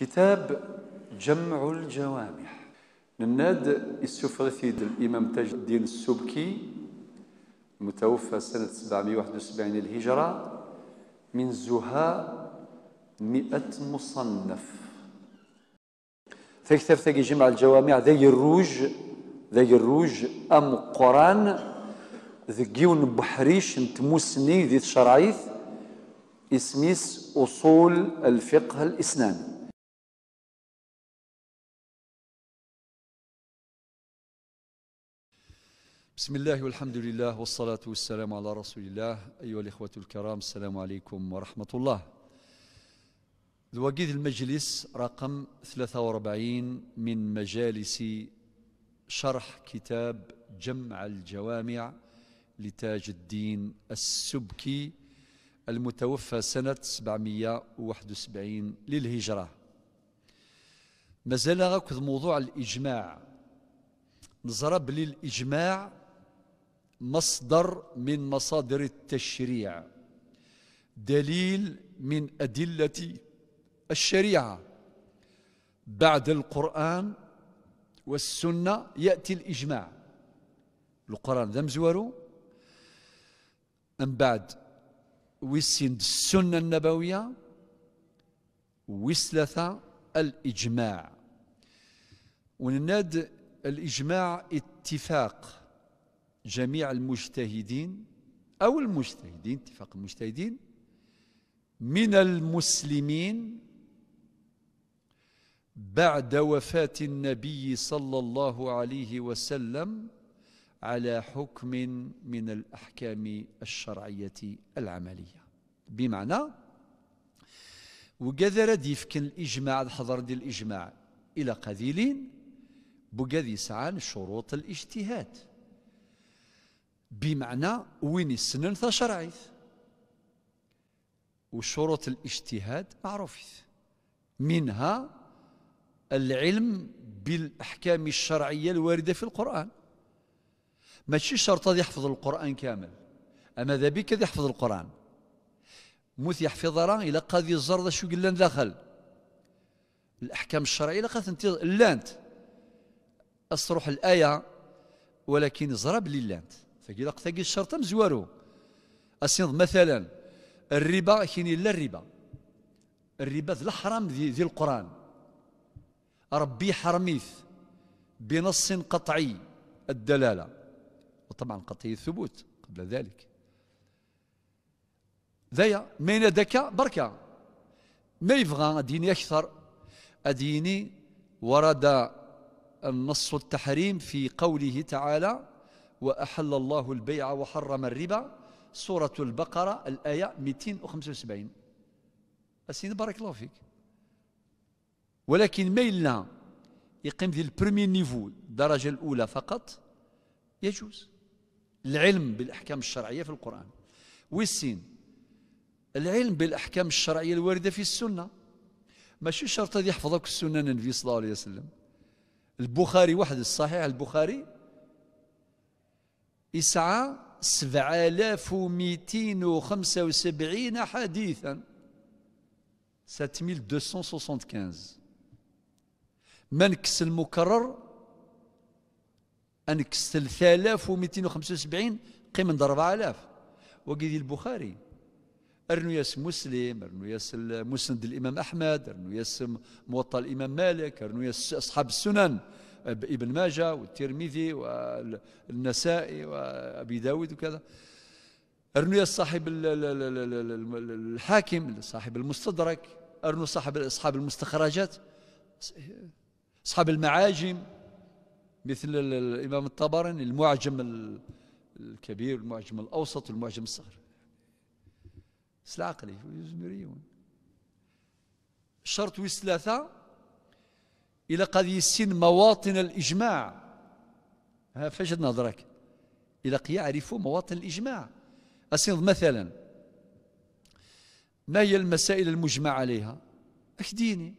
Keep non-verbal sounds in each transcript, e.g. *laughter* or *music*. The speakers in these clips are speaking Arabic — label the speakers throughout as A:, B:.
A: كتاب جمع الجوامح نناد السفرثي الإمام تاج الدين السبكي متوفى سنة 771 للهجرة من زها مئة مصنف فكتاب تاجي جمع الجوامع ذي الروج ذي الروج أم قران ذقيون بحريش نتموسني ذي الشرعيث اسميس أصول الفقه الإسلامي بسم الله والحمد لله والصلاة والسلام على رسول الله أيها الإخوة الكرام السلام عليكم ورحمة الله الوقيد المجلس رقم 43 من مجالس شرح كتاب جمع الجوامع لتاج الدين السبكي المتوفى سنة 771 للهجرة مازال غاكد موضوع الإجماع نزرب للإجماع مصدر من مصادر التشريع دليل من أدلة الشريعة بعد القرآن والسنة يأتي الإجماع القرآن ذم زورو من بعد ويسين السنة النبوية ويسلثة الإجماع ونناد الإجماع اتفاق جميع المجتهدين أو المجتهدين اتفاق المجتهدين من المسلمين بعد وفاة النبي صلى الله عليه وسلم على حكم من الأحكام الشرعية العملية بمعنى وقدر ديفكن الإجماع الحضر دي الإجماع إلى قليلين بقذي سعان شروط الاجتهاد بمعنى وين يسنن تشرعيث وشروط الاجتهاد معروفة منها العلم بالأحكام الشرعية الواردة في القرآن ماشي شرط هذا يحفظ القرآن كامل أما ذا بك يحفظ القرآن موث يحفظ راه إلى قاضي الزردة شو قلنا دخل الأحكام الشرعية لقات انت لانت أصرح الآية ولكن زرب للانت فكي لق الشرطة مزوارو أسينض مثلا الربا كيني لا الربا الربا ذي الحرام ذي, ذي القرآن ربي حرميث بنص قطعي الدلالة وطبعا قطعي الثبوت قبل ذلك ذايا مين دكا بركة ما يبغى أديني أكثر أديني ورد النص التحريم في قوله تعالى وأحل الله البيع وحرم الربا سورة البقرة الآية 275 السيد بارك الله فيك ولكن ميلنا يقيم ذي البرمي نيفو الدرجة الأولى فقط يجوز العلم بالأحكام الشرعية في القرآن والسين العلم بالأحكام الشرعية الواردة في السنة ماشي شرط يحفظك السنة النبي صلى الله عليه وسلم البخاري واحد الصحيح البخاري يسعى 7275 حديثا 7275 كانز منكس المكرر انكس 3275 قيمة 4000 وقيدي البخاري ارنو ياس مسلم ارنو ياس مسند الامام احمد ارنو ياس موطا الامام مالك ارنو ياس اصحاب السنن ابن ماجه والترمذي والنسائي وابي داود وكذا ارنو صاحب الحاكم صاحب المستدرك ارنو صاحب اصحاب المستخرجات اصحاب المعاجم مثل الامام الطبراني المعجم الكبير المعجم الاوسط والمعجم الصغير سلاقلي يزمريون شرط ويس ثلاثه إلى قضيه السن مواطن الإجماع ها فاش نظرك إلى يعرف يعرفوا مواطن الإجماع أسنض مثلا ما هي المسائل المجمع عليها أكديني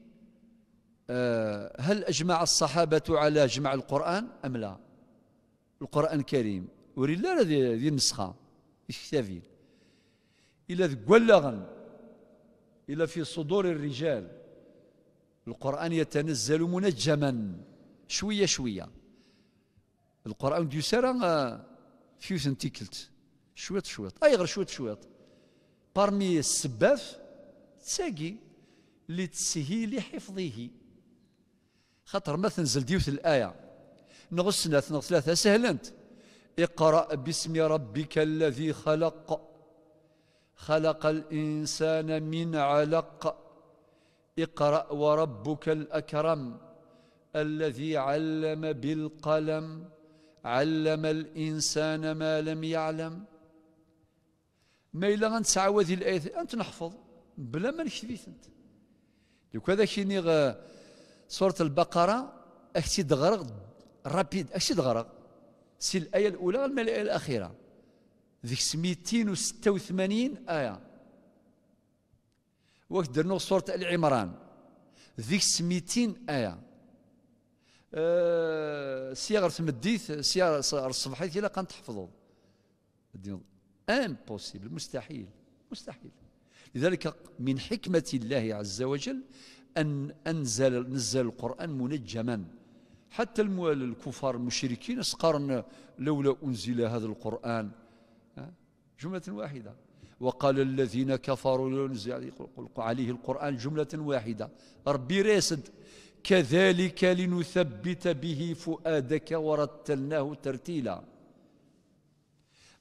A: أه هل أجمع الصحابة على جمع القرآن أم لا القرآن الكريم وري لا ذي النسخة يكتفي إلى غن إلى في صدور الرجال القرآن يتنزل منجما شوية شوية القرآن دي سارة فيوث سنتيكلت شويط شويط أي غير شويط شويط بارمي السباف تساقي لتسهيل حفظه خاطر ما تنزل ديوث الآية نغسنا ثلاثة سهلنت اقرأ باسم ربك الذي خلق خلق الإنسان من علق اقرأ وربك الأكرم الذي علم بالقلم علم الإنسان ما لم يعلم ما إلا غنتعاود هذه الآية أنت نحفظ بلا ما نكذبيت أنت دوك هذا كيني سورة البقرة أختي دغرق رابيد أختي دغرق سي الآية الأولى الملائكة الأخيرة ذيك 286 آية وقت درنو سورة العمران ذيك سميتين آية أه سيغ تمديت سيغ الصبحيت إلا كان تحفظوا امبوسيبل مستحيل مستحيل لذلك من حكمة الله عز وجل أن أنزل نزل القرآن منجما حتى الكفار المشركين سقرن لولا أنزل هذا القرآن جملة واحدة وقال الذين كفروا عليه القرآن جملة واحدة ربي راسد كذلك لنثبت به فؤادك ورتلناه ترتيلا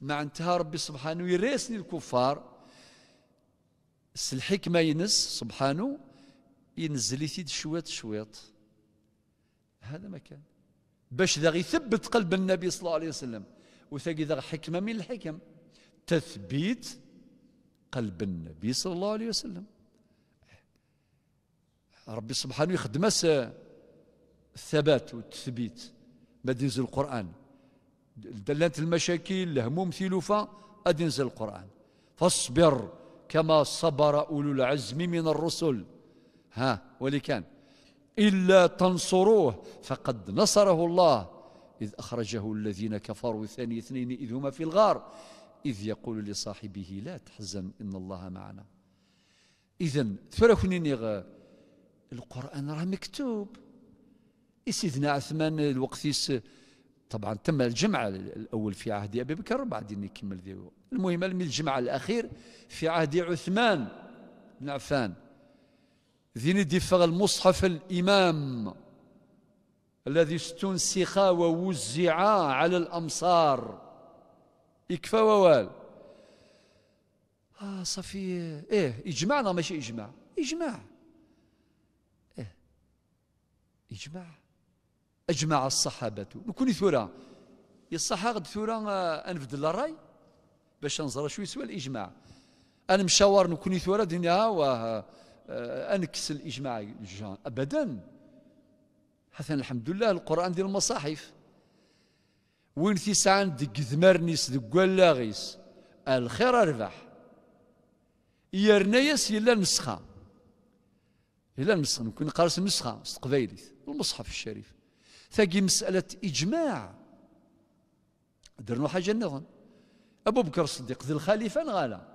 A: مع انتهى ربي سبحانه يريسني الكفار الحكمة ينس سبحانه ينزل يسيد شويط شويط هذا ما كان باش ذا يثبت قلب النبي صلى الله عليه وسلم وثاقي ذا حكمة من الحكم تثبيت قلب النبي صلى الله عليه وسلم ربي سبحانه يخدم الثبات والتثبيت ما ينزل القرآن دلالة المشاكل الهموم ثلوفة قد ينزل القرآن فاصبر كما صبر أولو العزم من الرسل ها ولي كان إلا تنصروه فقد نصره الله إذ أخرجه الذين كفروا ثاني اثنين إذ هما في الغار إذ يقول لصاحبه لا تحزن إن الله معنا إذا تفرخني نيغ القرآن راه مكتوب سيدنا عثمان الوقت طبعا تم الجمعة الأول في عهد أبي بكر وبعدين يكمل ذي المهم من الجمعة الأخير في عهد عثمان بن عفان ذين ندفغ المصحف الإمام الذي استنسخ ووزع على الأمصار يكفى ووال آه صافي إيه لا ماشي إجماع إجماع إيه إجماع أجمع الصحابة نكون ثورة يا غد ثورة آه، أنبدل الراي باش نزرى شوي سوى الإجماع أنا مشاور نكون ثورة دنيا و آه، آه، أنكس الإجماع أبدا حسن الحمد لله القرآن ديال المصاحف وين تيسعان دك ثمرنيس دك ولاغيس الخير أربح يرنيس إلا نسخة إلا نسخة ممكن نقارس النسخة في المصحف الشريف ثقي مسألة إجماع درنو حاجة نغن أبو بكر الصديق ذي الخليفة نغالا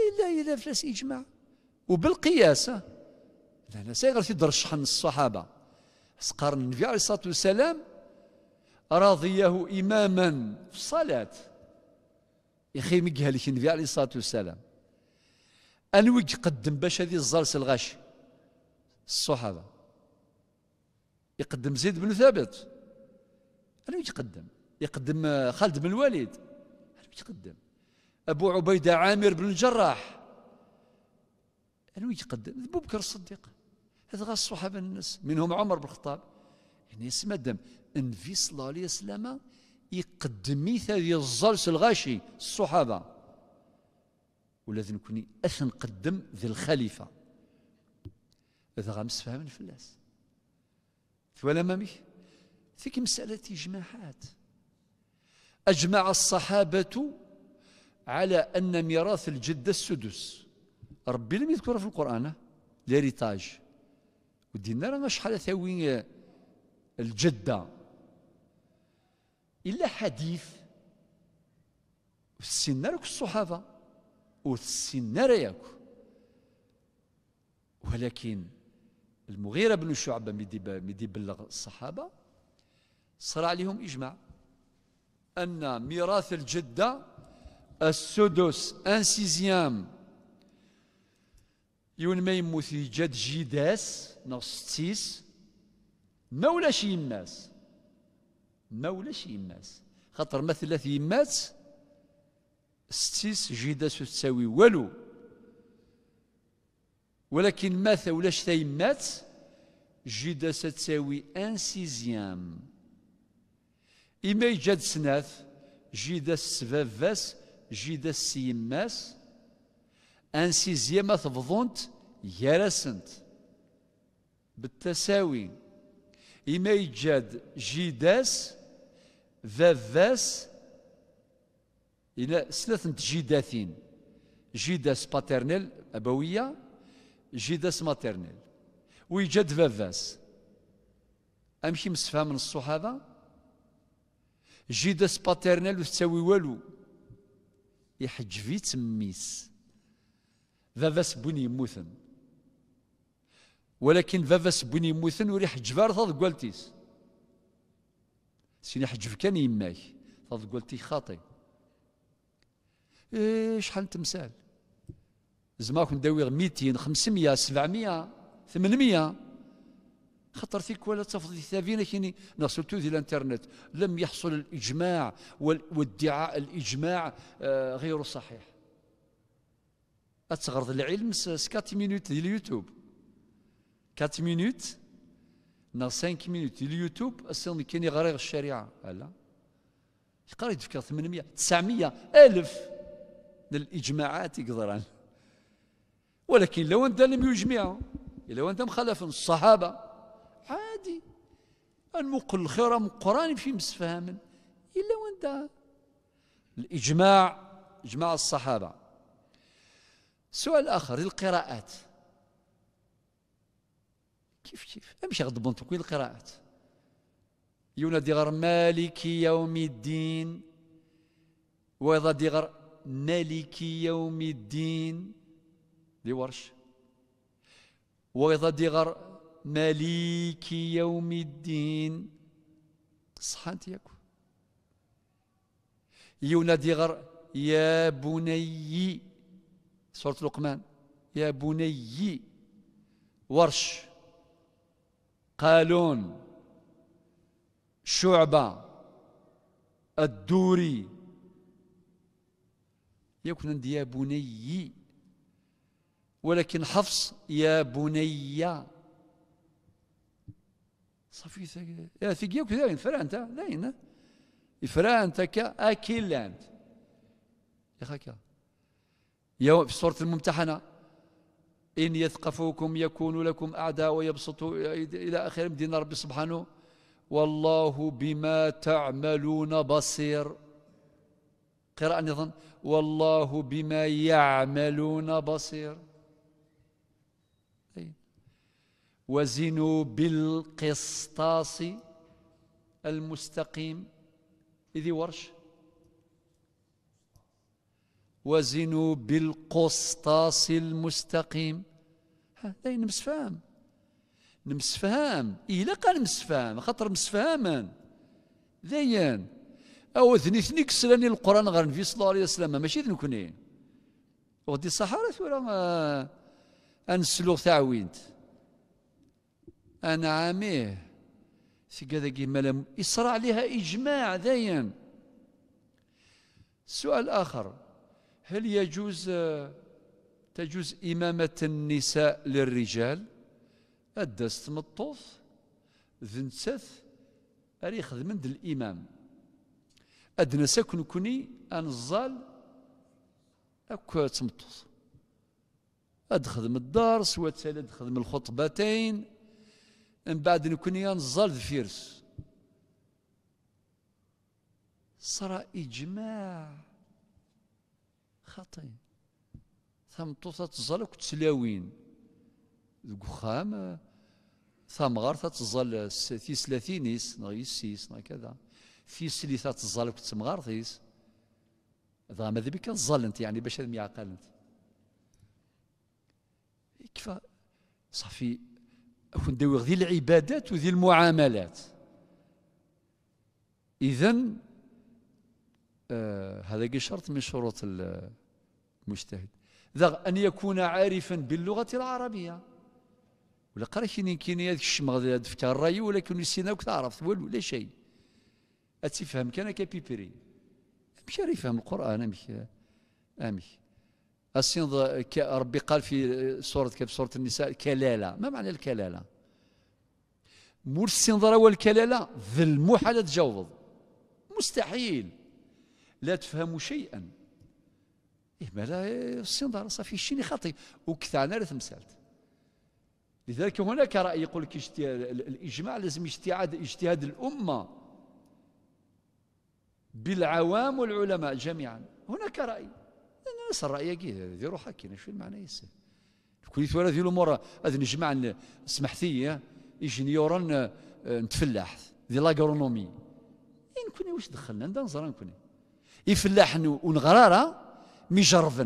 A: إلا إلا فلاس إجماع وبالقياس لا لا في درشحن الصحابة سقارن النبي عليه الصلاة والسلام رضيه إماما في الصلاة يخي مقها لك النبي عليه الصلاة والسلام أنوج قدم باش هذه الزرس الغش الصحابة يقدم زيد بن ثابت أنوج قدم يقدم خالد بن الوليد أنوج قدم أبو عبيدة عامر بن الجراح أنوج قدم أبو بكر الصديق هذا غا الصحابة الناس منهم عمر بن الخطاب يعني اسم الدم النبي صلى الله عليه وسلم يقدمي ثاني الزرس الغاشي الصحابة ولازم نكوني أثن نقدم ذي الخليفة هذا فهم الفلاس ولا مامي فيك مسألة إجماعات أجمع الصحابة على أن ميراث الجدة السدس ربي لم يذكرها في القرآن ليريتاج ودينا راه شحال ثوي الجدة الا حديث السنارك الصحابه والسنار ياك ولكن المغيره بن شعبه مدي بلغ الصحابه صرع عليهم اجماع ان ميراث الجده السدس ان سيزيام يون ما يموت جد جيداس نص تسيس ما ولا شي الناس ما ولاش يماس خاطر ما ثلاث يمات ستيس جيداس تساوي والو ولكن ماثا ولاش تيمات جيداس تساوي ان سيزيام إما يجاد سناث جيداس سفافاس جيداس سيماس ان سيزيام ثبضونت يارسنت بالتساوي إما يجاد جيداس ذاذاس إلى ثلاثة جداثين جيداس باترنيل أبوية جيداس ماترنيل ويجد فافاس أمشي مسفهم من الصحابة جيداس باترنيل وتساوي والو يحجفي تميس فافاس بني موثن ولكن فافاس بني موثن وريح جبار تضقلتيس سيني حجف كان يماك تقول تي خاطي إيه شحال تمثال زعما كون داوي 200 500 700 800 خطر فيك ولا تفضل ثابين كيني نصلت دي الانترنت لم يحصل الاجماع والادعاء الاجماع آه، غير صحيح اتغرض العلم سكات مينوت ديال اليوتيوب 4 مينوت ناض 5 مينوت اليوتيوب اصلا كاني غريغ الشريعه لا يقرا يتفكر 800 900 ألف من الاجماعات يقدران ولكن لو انت لم يجمعه لو انت مخالف الصحابه عادي المقل الخير مقران في مسفهم الا وانت الاجماع اجماع الصحابه سؤال اخر القراءات كيف كيف امشي غضبون كل القراءات ينادي غير مالك يوم الدين ويضادي غير مالك يوم الدين دي ورش ويضادي غير مالك يوم الدين صحانت ياكو ينادي غير يا بني سورة لقمان يا بني ورش قالون شعبة الدوري يكون عندي يا بني ولكن حفص يا بني صافي يا ثيك ثقيا كذا فرانت داين فرانت كا اكيلانت يا خاكا يا في سوره الممتحنه إن يثقفوكم يكونوا لكم أعداء ويبسطوا إلى آخر دين ربي سبحانه والله بما تعملون بصير قراءة أيضا والله بما يعملون بصير وزنوا بالقسطاس المستقيم إذي ورش وزنوا بالقسطاس المستقيم هذا نمسفهم نمسفهم إلا قال مسفهم خاطر مسفهما ذيان أو ثني ثني كسراني القرآن غير النبي صلى الله عليه وسلم ماشي ذنكني وغدي ولا ما أنسلو تعوينت أنا عاميه سيقاذا كيما لم يصرى عليها إجماع ذيان سؤال آخر هل يجوز تجوز إمامة النساء للرجال أدست مطوف ذنسث أريخ من الإمام أدنى سكن كني أنزال أكو تمطوف أدخدم الدرس وتالي من الخطبتين من بعد نكوني أنزال فيرس صرا إجماع خاطئين ثمطوطة تزال وكتسلاوين ذو خام ثمغار تزال في سلاثينيس نغي السيس نغي كذا في سليثة تزال وكتسمغار ثيس ذا ماذا بك انت يعني باش هذا انت كفا صافي أكون دوغ ذي العبادات وذي المعاملات إذن آه هذا شرط من شروط مجتهد ذا أن يكون عارفا باللغة العربية ولا قرا كيني كيني هذاك الشمغ دفتر الراي ولكن يسينا وك تعرف والو لا شيء اتفهم كان كبيبري مش عارف يفهم القران امي امي السنض ربي قال في سوره كيف سوره النساء كلاله ما معنى الكلاله مور السنض والكلالة ذل محال تجاوض مستحيل لا تفهم شيئا إيه مالا السندر صافي الشيني خطير وكثرنا على تمثالت لذلك هناك رأي يقول لك الإجماع لازم اجتهاد اجتهاد الأمة بالعوام والعلماء جميعا هناك رأي الناس الرأي رأيي إيه، كي ذي روحك شو المعنى يسه كل ولا ذي الأمور هذا نجمع سمحتي إيه، إنجنيورا نتفلاح ذي لاغرونومي إن كوني واش دخلنا نزران كوني نكوني يفلاح ونغرارة مجرفا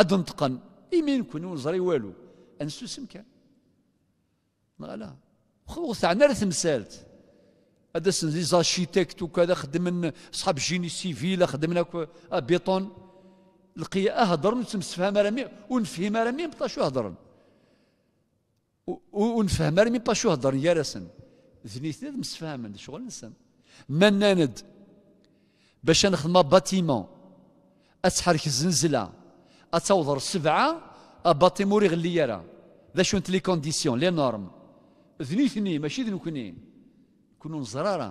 A: ادنطقن يمين كون ونزري والو انسوسم كان لا خو تاعنا راه مسالت هذا سن زاشيتكت وكذا خدمن صحاب جيني سيفيل خدمنا بيطون لقي اهضر تمسفهم رمي ونفهم رمي بطا شو هضر ونفهم رمي بطا شو هضر يا راسن ذنيتنا مسفهمن شغل نسن ما ناند باش نخدم باتيمون أتحرك الزنزلة أتوضر سبعه أباطي موري غلي يرى ذا شنت لي كونديسيون لي نورم ثني ماشي كني كنو زراره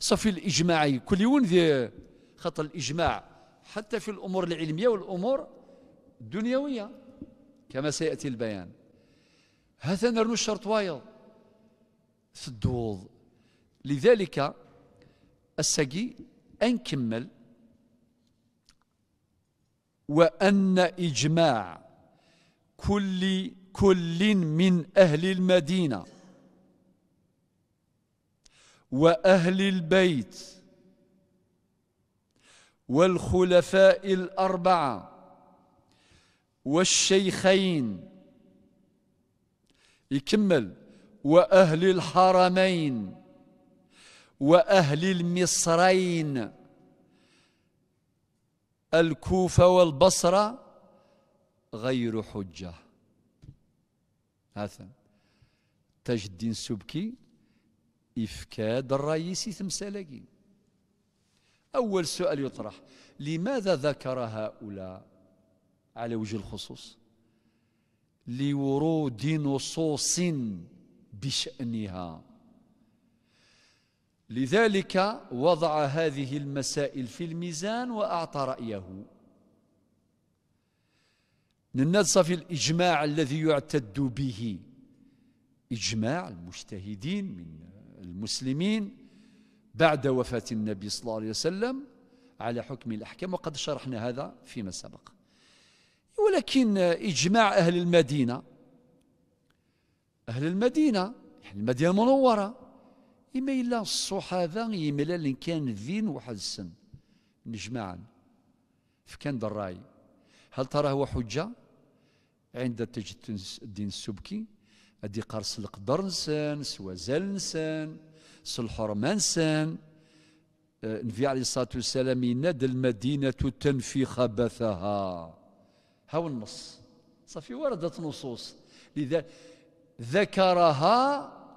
A: صافي الإجماعي كل يوم ذي خط الإجماع حتى في الأمور العلمية والأمور الدنيوية كما سيأتي البيان هذا نرنو الشرط وايض في الدوض لذلك الساقي أنكمل وأن إجماع كل كل من أهل المدينة وأهل البيت والخلفاء الأربعة والشيخين يكمل وأهل الحرمين وأهل المصرين الكوفة والبصرة غير حجة هذا تاج الدين السبكي إفكاد الرئيس تمسالكي أول سؤال يطرح لماذا ذكر هؤلاء على وجه الخصوص لورود نصوص بشأنها لذلك وضع هذه المسائل في الميزان وأعطى رأيه ننص في الإجماع الذي يعتد به إجماع المجتهدين من المسلمين بعد وفاة النبي صلى الله عليه وسلم على حكم الأحكام وقد شرحنا هذا فيما سبق ولكن إجماع أهل المدينة أهل المدينة يعني المدينة المنورة إما إلا الصحابة يملال كان ذين واحد السن نجمعا فكان الرأي هل ترى هو حجة عند تجد الدين السبكي أدي قرص القدر نسان سوازال نسان سالحرمة نسان آه، النبي عليه الصلاة والسلام ينادى المدينة تنفي خبثها هاو النص صافي وردت نصوص لذا ذكرها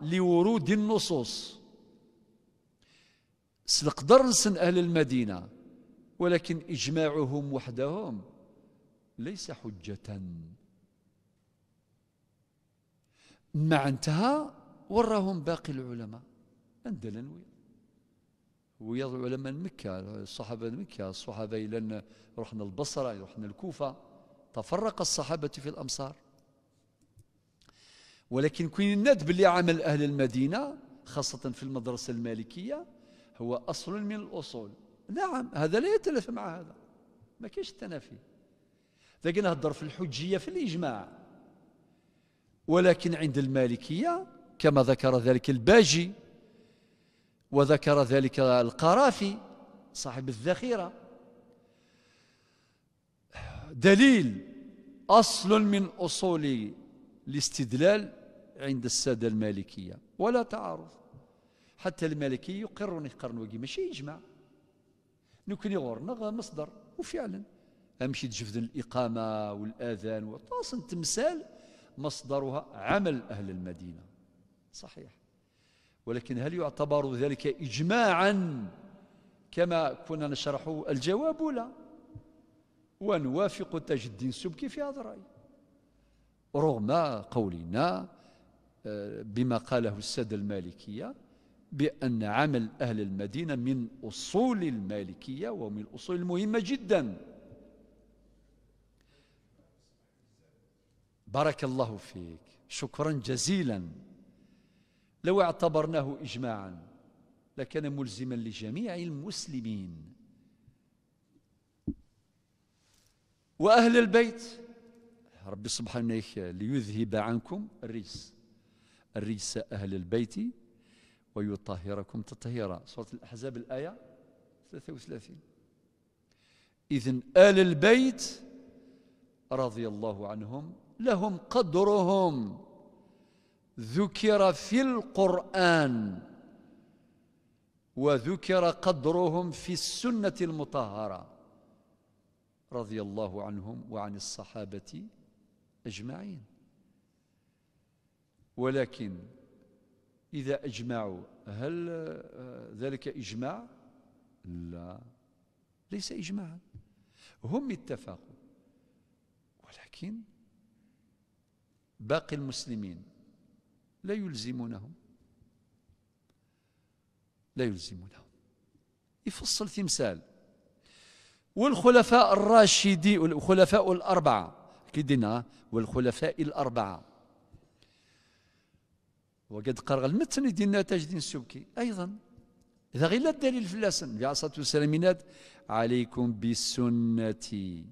A: لورود النصوص سلقدر نسن أهل المدينة ولكن إجماعهم وحدهم ليس حجة مع انتهى وراهم باقي العلماء أندلا ويا العلماء مكة الصحابة مكة الصحابة إلى رحنا البصرة رحنا الكوفة تفرق الصحابة في الأمصار ولكن كون الند باللي عمل أهل المدينة خاصة في المدرسة المالكية هو أصل من الأصول نعم هذا لا يتلف مع هذا ما كاينش التنافي لكن نهضر في الحجية في الإجماع ولكن عند المالكية كما ذكر ذلك الباجي وذكر ذلك القرافي صاحب الذخيرة دليل أصل من أصول الاستدلال عند السادة المالكية ولا تعارض حتى المالكي يقرون يقرنوا ماشي يجمع غور غورنا مصدر وفعلا امشي تجفد الاقامه والاذان وطاس تمثال مصدرها عمل اهل المدينه صحيح ولكن هل يعتبر ذلك اجماعا كما كنا نشرح الجواب لا ونوافق تاج الدين السبكي في هذا الراي رغم قولنا آه، بما قاله الساده المالكيه بأن عمل أهل المدينة من أصول المالكية ومن الأصول المهمة جدا بارك الله فيك شكرا جزيلا لو اعتبرناه إجماعا لكان ملزما لجميع المسلمين وأهل البيت ربي سبحانه ليذهب عنكم الرجس الرجس أهل البيت ويطهركم تطهيرا سورة الأحزاب الآية 33 إذن آل البيت رضي الله عنهم لهم قدرهم ذكر في القرآن وذكر قدرهم في السنة المطهرة رضي الله عنهم وعن الصحابة أجمعين ولكن إذا أجمعوا هل آه، ذلك إجماع؟ لا ليس إجماعا هم اتفقوا ولكن باقي المسلمين لا يلزمونهم لا يلزمونهم يفصل تمثال والخلفاء الراشدين والخلفاء الأربعة كدنا والخلفاء الأربعة وقد قرغ المتن دينا تاج دين السبكي أيضا إذا غير الدليل في اللسن في عصا السلامينات عليكم بسنتي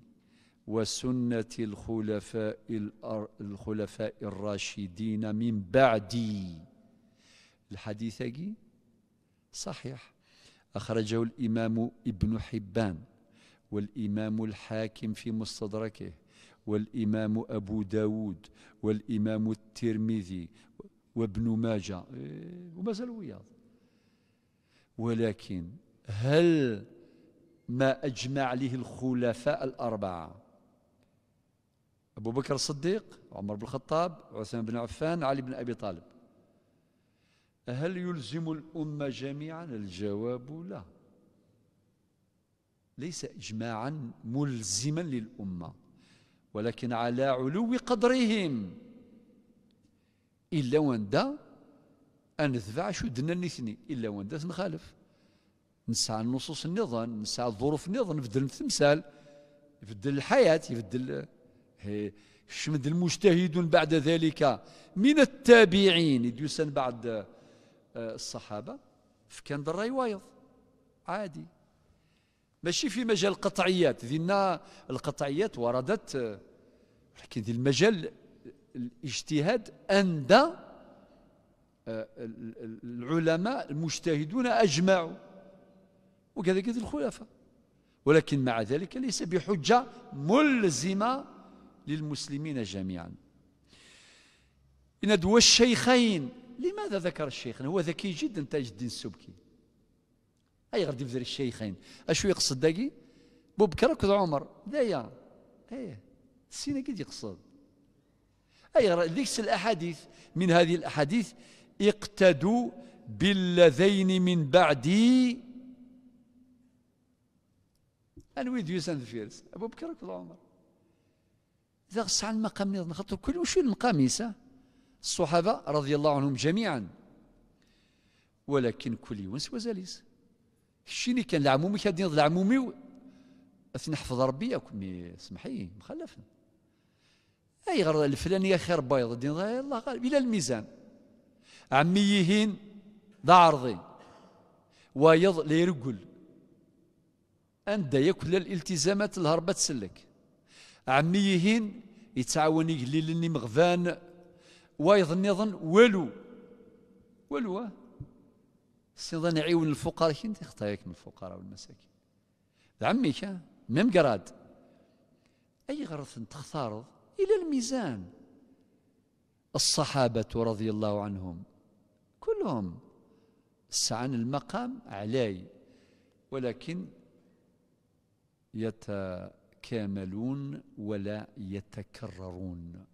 A: وسنة الخلفاء الخلفاء الراشدين من بعدي الحديث صحيح أخرجه الإمام ابن حبان والإمام الحاكم في مستدركه والإمام أبو داود والإمام الترمذي وابن ماجه إيه، ومازال وياض ولكن هل ما أجمع عليه الخلفاء الأربعة أبو بكر الصديق عمر بن الخطاب عثمان بن عفان علي بن أبي طالب هل يلزم الأمة جميعا الجواب لا ليس إجماعا ملزما للأمة ولكن على علو قدرهم إلا واندا نتبع شو دنا نثني إلا واندا تنخالف نسعى النصوص النظام نسعى الظروف النظام نبدل التمثال يبدل الحياة يبدل شمد المجتهدون بعد ذلك من التابعين يدوسن بعد آه، الصحابة فكان الراي وايض عادي ماشي في مجال القطعيات ذينا القطعيات وردت آه، لكن ذي المجال الاجتهاد عند آه، العلماء المجتهدون أجمعوا وكذلك الخلفاء ولكن مع ذلك ليس بحجة ملزمة للمسلمين جميعا إن دو الشيخين لماذا ذكر الشيخ هو ذكي جدا تاج الدين السبكي أي غادي يبذل الشيخين أشو يقصد داكي بوبكر وعمر عمر دايا ايه السينا كي يقصد أي ليس الأحاديث من هذه الأحاديث اقتدوا بالذين من بعدي أنا ويد you and أبو بكر عمر إذا غص على المقام نظن خاطر كل وشو المقام الصحابة رضي الله عنهم جميعا ولكن كل يونس وزاليس الشيء اللي كان العمومي كان العمومي أثنى حفظ ربي اسمحي سمحي مخلفنا اي غرض الفلانيه خير بيض الدين الله غالب الى الميزان عميهين ضع عرضي ويض لا يرقل أندى الالتزامات الهربة تسلك عميهين يتعاون يقليل اني مغفان ويض يظن والو والو السيضان آه. يعيون الفقراء كي انت خطاياك من الفقراء والمساكين عميك آه. ميم قراد اي غرض تختارض إلى الميزان الصحابة رضي الله عنهم كلهم عن المقام علي ولكن يتكاملون ولا يتكررون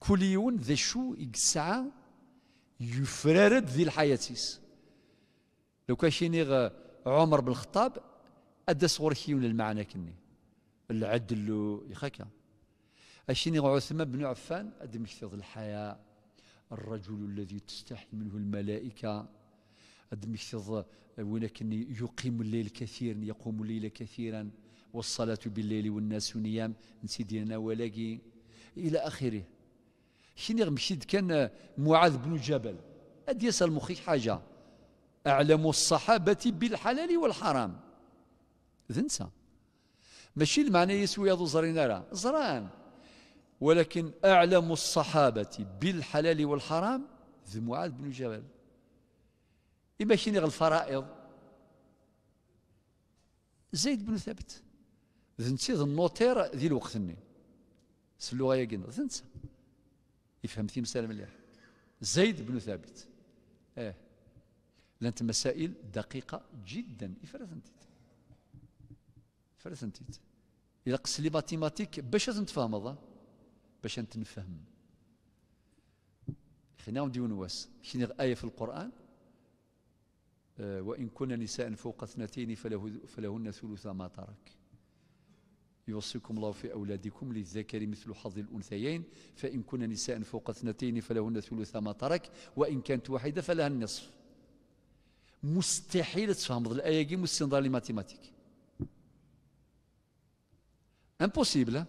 A: كل يوم ذا شو يقسعى يفرارد ذي الحياة لو كاشيني عمر بن الخطاب أدى صغر المعنى كني العدل يخكا أشيني عثمان بن عفان أدمك تض الحياة الرجل الذي تستحي منه الملائكة أدمك تض ولكن يقيم الليل كثيرا يقوم الليل كثيرا والصلاة بالليل والناس نيام نسيدينا ولاقي إلى آخره شيني مشيد كان معاذ بن جبل أدي يسأل مخي حاجة أعلم الصحابة بالحلال والحرام ذنسى ماشي المعنى يسوي هذو زرين راه زران ولكن أعلم الصحابة بالحلال والحرام ذي معاذ بن جبل إما شيني الفرائض زيد بن ثابت ذنتي نسي ذي النوتير ذي الوقت ني سلوغا يقين ذي نسى يفهم ثيم سالم مليح زيد بن ثابت اه لانت مسائل دقيقة جدا إفرثنتيت إفرثنتيت إلا قس لي ماتيماتيك باش تنتفهم هذا باش انت نفهم خلينا نديو نعم، نواس شنو آية في القرآن آه وإن كنا نساء فوق اثنتين فله فلهن ثلث ما ترك يوصيكم الله في أولادكم للذكر مثل حظ الأنثيين فإن كن نساء فوق اثنتين فلهن ثلث ما ترك وإن كانت واحدة فلها النصف مستحيل تفهم الآية كي لي لماتيماتيك امبوسيبل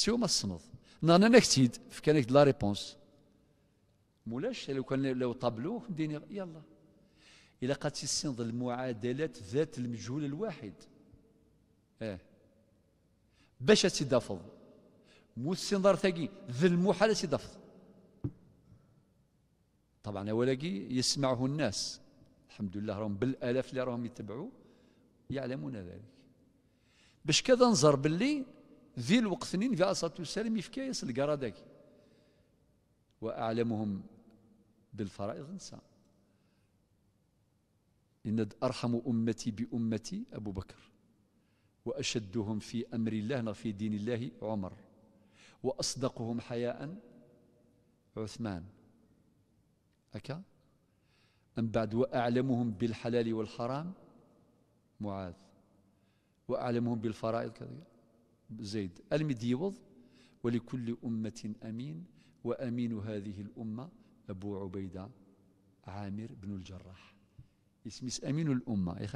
A: سيو ما تصنض نانا نكتيد فكانك لا ريبونس مولاش لو كان لو طابلو ديني يلا إلا قد تستنض المعادلات ذات المجهول الواحد اه باش تدافض مو السنظار ثقي ذي المحال تدافض طبعا ولاقي يسمعه الناس الحمد لله راهم بالالاف اللي راهم يتبعوا يعلمون ذلك باش كذا نظر باللي ذي الوقت نين في الصلاة والسلام يفكا يصل وأعلمهم بالفرائض نسى إن أرحم أمتي بأمتي أبو بكر وأشدهم في أمر الله في دين الله عمر وأصدقهم حياء عثمان أكا أم بعد وأعلمهم بالحلال والحرام معاذ وأعلمهم بالفرائض كذا زيد المديوض ولكل أمة أمين وأمين هذه الأمة أبو عبيدة عامر بن الجراح اسمي أمين الأمة إيه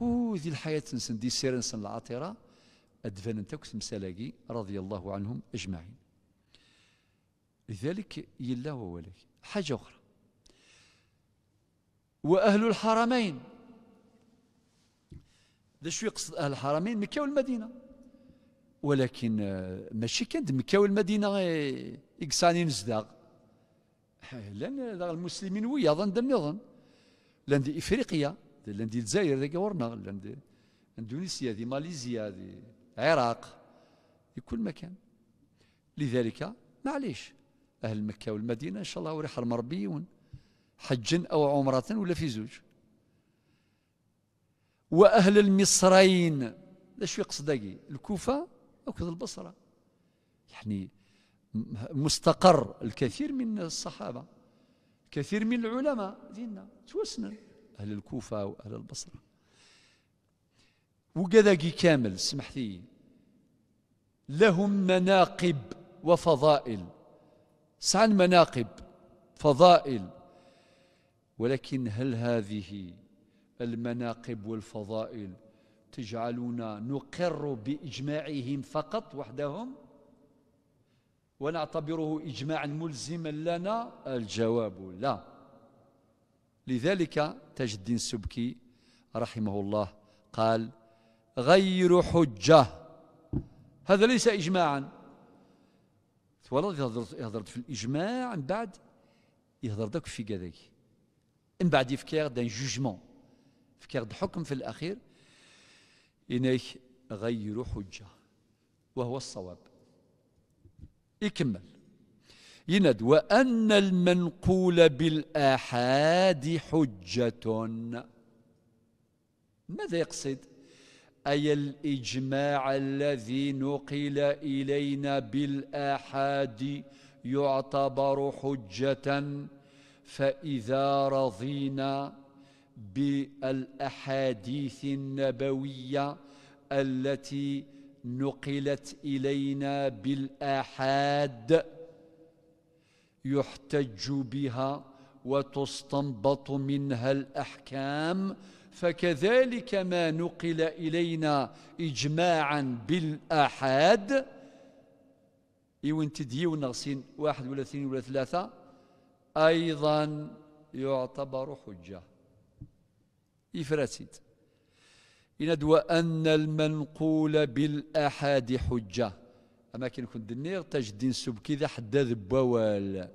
A: أو ذي الحياة نسن دي سير نسن العطرة أدفن تكس مسلاقي رضي الله عنهم أجمعين لذلك يلا وولك حاجة أخرى وأهل الحرمين هذا شو يقصد أهل الحرمين مكة والمدينة ولكن آه، ماشي كانت مكة والمدينة يقصاني آه، نزداغ *laughs* لان المسلمين ويا ظن دم يظن لان دي إفريقيا لان دي الجزائر ذي ورنا لان دي اندونيسيا دي ماليزيا دي العراق في كل مكان لذلك معليش أهل مكة والمدينة إن شاء الله وريح المربيون ربي حجا أو عمرة ولا في زوج وأهل المصرين ليش يقصد الكوفة وكذا البصرة يعني مستقر الكثير من الصحابة كثير من العلماء ديننا توسنا أهل الكوفة وأهل البصرة وكذاكي كامل سمح لي لهم مناقب وفضائل سعى المناقب فضائل ولكن هل هذه المناقب والفضائل تجعلنا نقر باجماعهم فقط وحدهم ونعتبره اجماعا ملزما لنا الجواب لا لذلك تاج الدين السبكي رحمه الله قال غير حجه هذا ليس اجماعا تولد يهضرت في الاجماع من بعد يهضر في كذاك من بعد يفكر دان جوجمون فكياخد حكم في الأخير إنيك غير حجة وهو الصواب يكمل يند وأن المنقول بالآحاد حجة ماذا يقصد؟ أي الإجماع الذي نقل إلينا بالآحاد يعتبر حجة فإذا رضينا بالاحاديث النبويه التي نقلت الينا بالاحاد يحتج بها وتستنبط منها الاحكام فكذلك ما نقل الينا اجماعا بالاحاد ايون تديونا غسين واحد ولا اثنين ولا ثلاثه ايضا يعتبر حجه إفراسيت إن وأن المنقول بالأحاد حجة أماكن كنت دنيغ تجدين سبكي ذا حدا ذبوال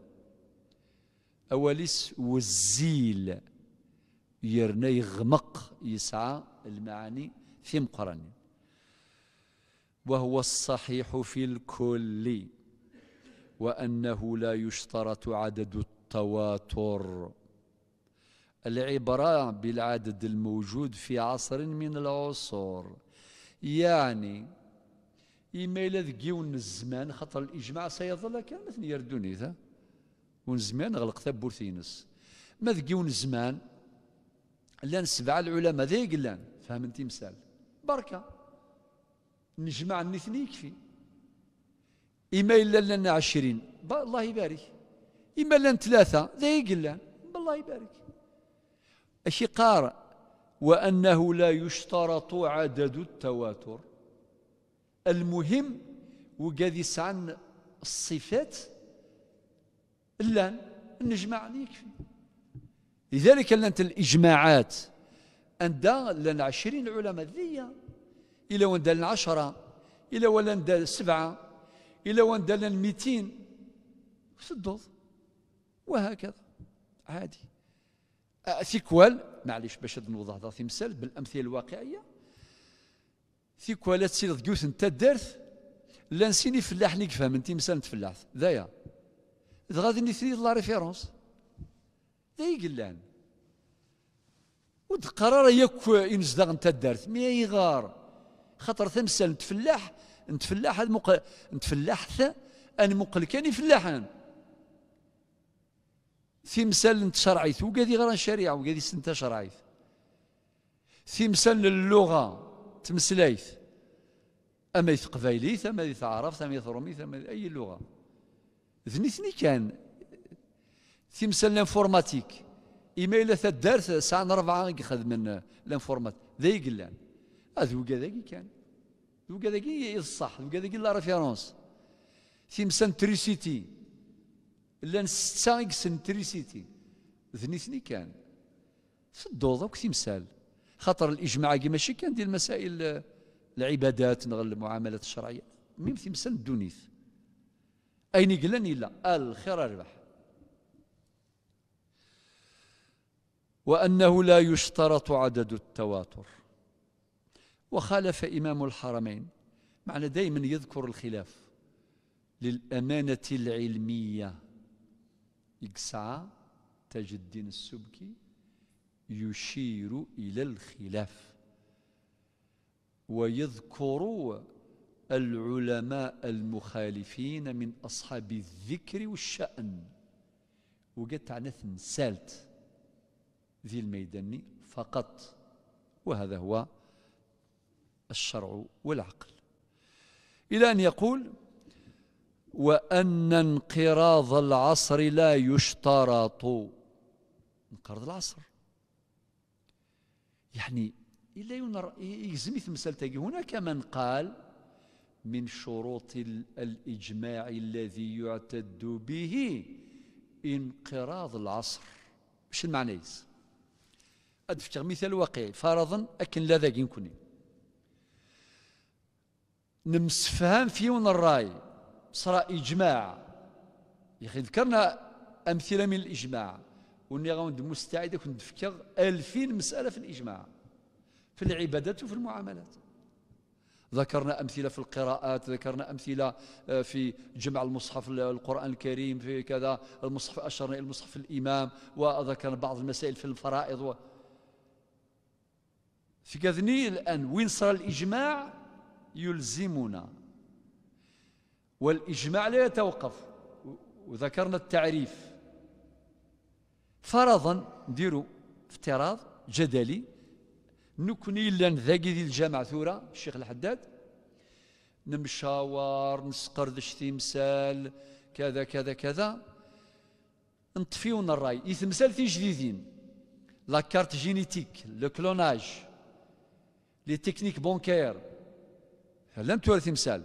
A: أوليس والزيل يرنى يغمق يسعى المعاني في مقرن وهو الصحيح في الكل وأنه لا يشترط عدد التواتر العبرة بالعدد الموجود في عصر من العصور يعني إما إلا ذكيون الزمان خطر الإجماع سيظل كان مثل يردوني ونزمان غلق ثبورثينس ما ذكيون الزمان لان سبعة العلماء ذي قلان فهمتي مثال بركة نجمع الاثنين يكفي إما إلا لنا عشرين الله يبارك إما لنا ثلاثة ذي قلان الله يبارك الشقار وأنه لا يشترط عدد التواتر المهم وقاذ يسعن الصفات إلا نجمع يكفي لذلك لانت الإجماعات أندى لنا عشرين علماء ذي إلى وندى لنا عشرة إلى وندى سبعة إلى وندى لنا ميتين وهكذا عادي سيكوال معليش باش نوضح هذا تمثال بالامثله الواقعيه ثيكوال تسير ذكوث انت الدارث لا نسيني فلاح نيك فهم انت مثال نتفلاح ذايا غادي نسيني لا ريفيرونس ذا يقلان ود قرار ياك ينزدغ انت الدارث مي يغار خاطر تمثال نتفلاح نتفلاح نتفلاح ثا ان مقل كان يفلاحان تمثال انت شرعيت وقادي غير شريعه وقادي سنت شرعيت تمثال اللغه تمثليت اما قبايليت اما تعرفت اما روميت اما اي لغه ثني كان تمثال الانفورماتيك إما ثلاث دارس ساعة ربعة من الانفورمات ذا قلان هذا كذاكي كان ذو كذاكي الصح ذو كذاكي لا ريفيرونس تمثال تريسيتي لان ستة اكسنتريسيتي ذني ثني كان تدوض أكو تمثال خاطر الإجماع ماشي كان ديال مسائل العبادات نغل المعاملات الشرعية ميم تمثال الدونيث أين قلن إلا الخير أربح وأنه لا يشترط عدد التواتر وخالف إمام الحرمين معنى دائما يذكر الخلاف للأمانة العلمية إقساع تاج الدين السبكي يشير إلى الخلاف ويذكر العلماء المخالفين من أصحاب الذكر والشأن وقت عن سالت ذي الميداني فقط وهذا هو الشرع والعقل إلى أن يقول وأن انقراض العصر لا يشترط انقراض العصر يعني إلا ينر يلزم مثل هناك من قال من شروط الإجماع الذي يعتد به انقراض العصر مش المعنى يس أدفتغ مثال واقعي فرضا أكن لا ذاك يمكنني نمسفهم فيون الراي صرا اجماع يا اخي ذكرنا امثله من الاجماع واني غوند مستعد كنت نفكر 2000 مساله في الاجماع في العبادات وفي المعاملات ذكرنا أمثلة في القراءات ذكرنا أمثلة آه، في جمع المصحف القرآن الكريم في كذا المصحف أشرنا إلى المصحف الإمام وذكرنا بعض المسائل في الفرائض و... في كذني الآن وين صار الإجماع يلزمنا والإجماع لا يتوقف وذكرنا التعريف فرضا نديروا افتراض جدلي نكوني لان ذاكي ذي الجامع ثورة الشيخ الحداد نمشاور نسقردش تمثال كذا كذا كذا نطفيون الراي يتمثال في جديدين لا كارت جينيتيك لو كلوناج لي تكنيك بونكير لم تورث مثال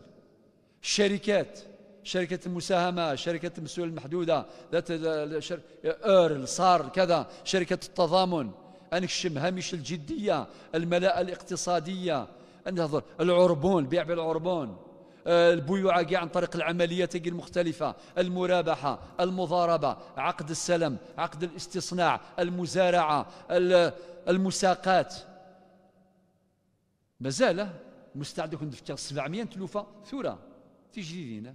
A: شركات شركة المساهمة شركة المسؤولية المحدودة ذات ايرل صار كذا شركة التضامن أنكشم هامش الجدية الملاءة الاقتصادية نهضر العربون بيع بالعربون آه، البيوع عن طريق العمليات المختلفة المرابحة المضاربة عقد السلم عقد الاستصناع المزارعة المساقات مازال مستعد كنت 700 تلوفة ثورة تجديدنا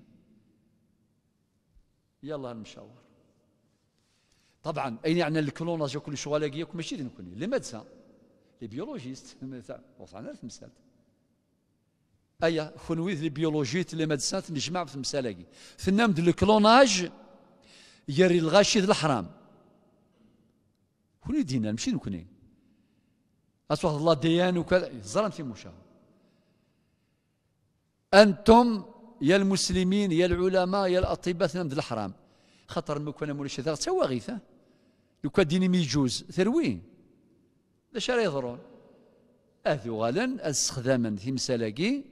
A: يلا المشاور طبعا اين يعني الكلوناج وكل شوالاقيه ماشي دي نكوني لي ميدسان لي بيولوجيست *laughs* وصلنا لتمثال ايا خنويز لي بيولوجيت لي ميدسان نجمع في المسالاقي ثنام دو الكلوناج يري الغاشي الحرام كوني دينا ماشي نكوني اصبح الله ديان وكذا زرن في مشاور انتم يا المسلمين يا العلماء يا الاطباء ثنا ذ الحرام خطر ما كان الشيطان تا واغيثه لو كان ديني ميجوز ثروي لاش راه يضرون اذو غالا استخداما مسالكي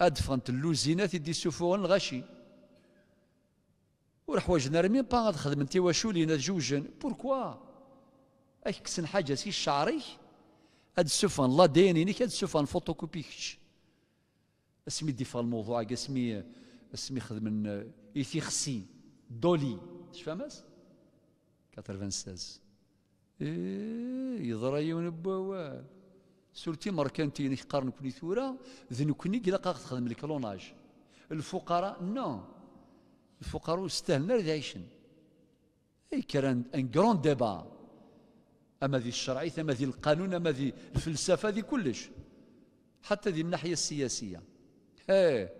A: ادفنت اللوزينه تدي سوفون الغاشي ورحواجنا رمي با غاد خدم انت واشو لينا جوجن بوركوا اكسن حاجه سي شعري هاد السوفون لا دينينك هاد السوفون فوتوكوبيكش اسمي ديفا الموضوع اسمي اسمي خدم من خسي دولي فهمت 96 إيه يضرا يون بوال سورتي ماركانتي نيك قارن كوني ثورا ذنكني كلا تخدم الكلوناج الفقراء نو الفقراء استهلنا يعيشن اي كان ان غران ديبا اما ذي الشرعيه اما ذي القانون اما ذي الفلسفه ذي كلش حتى ذي الناحيه السياسيه ايه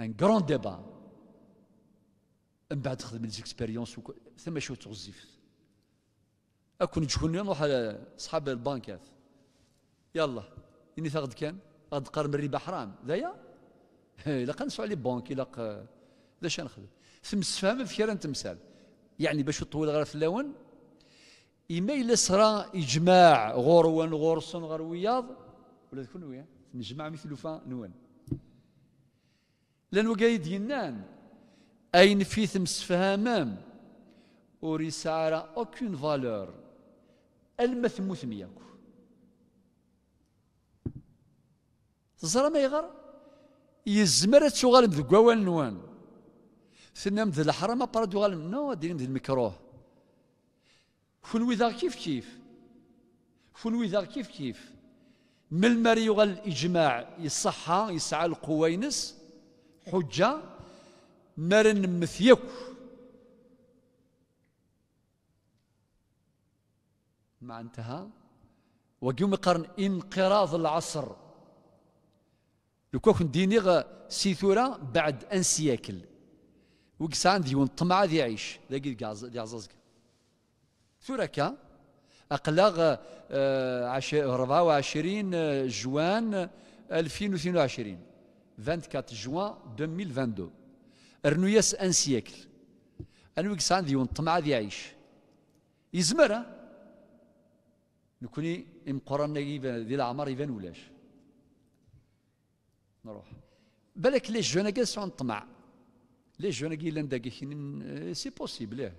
A: ان كرون ديبا من بعد خدم ليزيكسبيريونس ثم شو تغزيف اكون تكون نروح على اصحاب البنكات يلا اني تاخذ كان غاد قرم الربا حرام ذايا إيه، الا قنسوا على بونك الا ذا شنو نخدم ثم تفهم في كيران تمثال يعني باش طول غير في اللون إما إلا صرا إجماع غور صن غور وياض ولا تكون ويا نجمع مثل فا نوان لأنه قايد ينان أين فيث مسفهامام وريس على أوكين فالور المثموث مياكو تزرى ما يغر يزمر تشغل ذو قوال نوان ثنام ذو الحرام برد يغال نو ديرين ذو المكروه كنوي ذا كيف كيف كنوي ذا كيف كيف من المريوغ الإجماع يصحى يسعى القوينس حجة مرن مثيكو ما انتهى وقيوم قرن انقراض العصر لو كون ديني غ سيثورة بعد ان سياكل وقسان ديون طمع ذي عيش ذاك ذي عزازك ثورة كا أقلغ آه، ربعة وعشرين آه، جوان 2022 آه، 24 جوان 2022 رنوياس ان سيكل انا ويكس عندي طمع دي يعيش يزمر نكوني قران ديال العمر يبان ولاش نروح بالك لي جونا سون طمع لي جونا كي لان داكي سي بوسيبل اه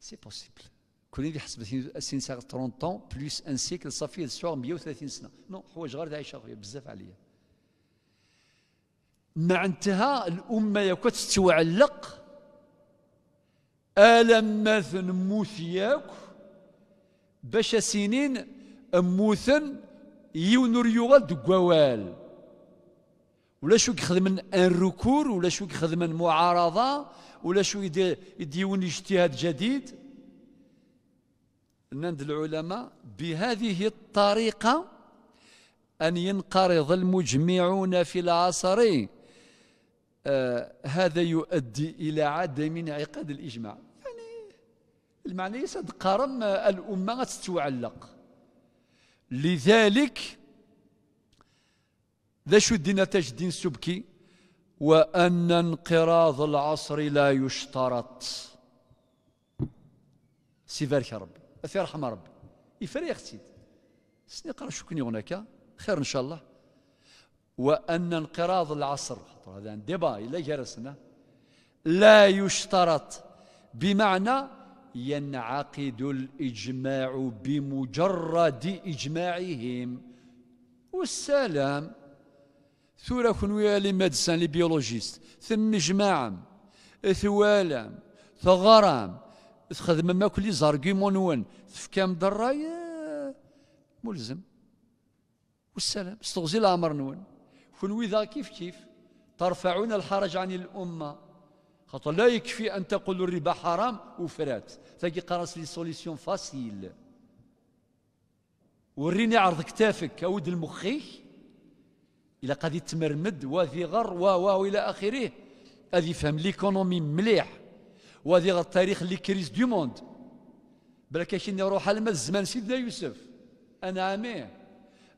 A: سي بوسيبل كوني اللي حسبت سين 30 طون بلوس ان سيكل صافي السوار 130 سنه نو حوايج غير عايشه بزاف عليا مع انتهاء الأمة يكوت تتوعلق ألمثن موثياك باش سنين موثن يونر يغال دقوال ولا شو يخدم ان ركور ولا شو يخدم معارضة ولا شو يديون اجتهاد جديد نند العلماء بهذه الطريقة أن ينقرض المجمعون في العصر آه، هذا يؤدي إلى عدم انعقاد الإجماع يعني المعنى يسد قرم آه، الأمة تتعلق لذلك ذا شد نتاج الدين السبكي وأن انقراض العصر لا يشترط سيفارك ربي أثير رحمة ربي إفريق سيد سنقرأ شكون هناك خير إن شاء الله وأن انقراض العصر هذا ديبا إلى جرسنا لا يشترط بمعنى ينعقد الإجماع بمجرد إجماعهم والسلام ثورة كنوية لي لبيولوجيست لي بيولوجيست ثم إجماع ثوالا ثغرام تخدم ما كل زارغيمون نون تفكام دراية ملزم والسلام استغزي الامر نون كنوي ذا كيف كيف ترفعون الحرج عن الأمة خاطر لا يكفي أن تقول الربا حرام وفرات تلقي قرص لي سوليسيون فاسيل وريني عرض كتافك أود المخي إلى قد يتمرمد وذي غر و و إلى آخره هذه فهم ليكونومي مليح وذي غر التاريخ لي كريس دو موند بلا كاين روح الزمان سيدنا يوسف أنا عميه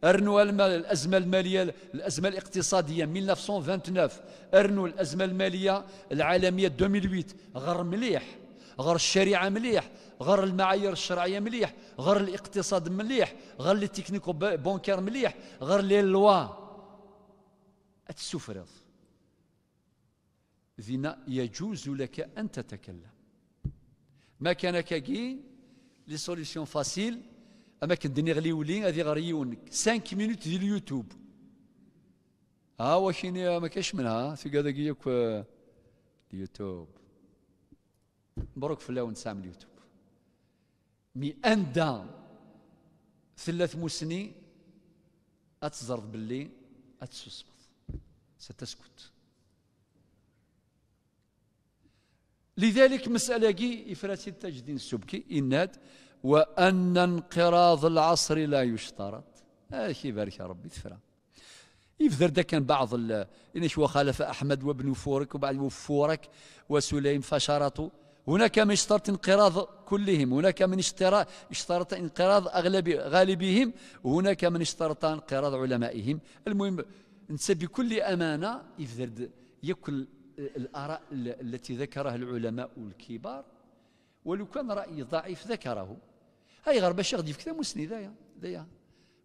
A: أرنوا الأزمة المالية الأزمة الاقتصادية 1929 أرنوا الأزمة المالية العالمية 2008 غر مليح غر الشريعة مليح غر المعايير الشرعية مليح غر الاقتصاد مليح غر لي تكنيكو بونكار مليح غر لي لوا السفرض ذينا يجوز لك أن تتكلم ما كان كاين لي سوليسيون فاسيل اما كندني غلي ولي غادي غريونك 5 مينوت ديال اليوتيوب ها واشيني ما كاش منها في كذا ياك آه، اليوتيوب مبروك في الله نسام اليوتيوب مي اندا ثلاث مسني اتزرد باللي اتسسمت ستسكت لذلك مسألة يفراتي الدين السبكي إناد وأن انقراض العصر لا يشترط أخي بارك يا ربي تفرع يفذر ده كان بعض إن شو خالف أحمد وابن فورك وبعد وفورك وسليم فشرطوا هناك من اشترط انقراض كلهم هناك من اشترط انقراض أغلب غالبهم وهناك من اشترط انقراض علمائهم المهم انسى بكل أمانة يفذر يكل الآراء التي ذكرها العلماء الكبار ولو كان رأي ضعيف ذكره اي غير باش غادي يفك مسني ذايا ذايا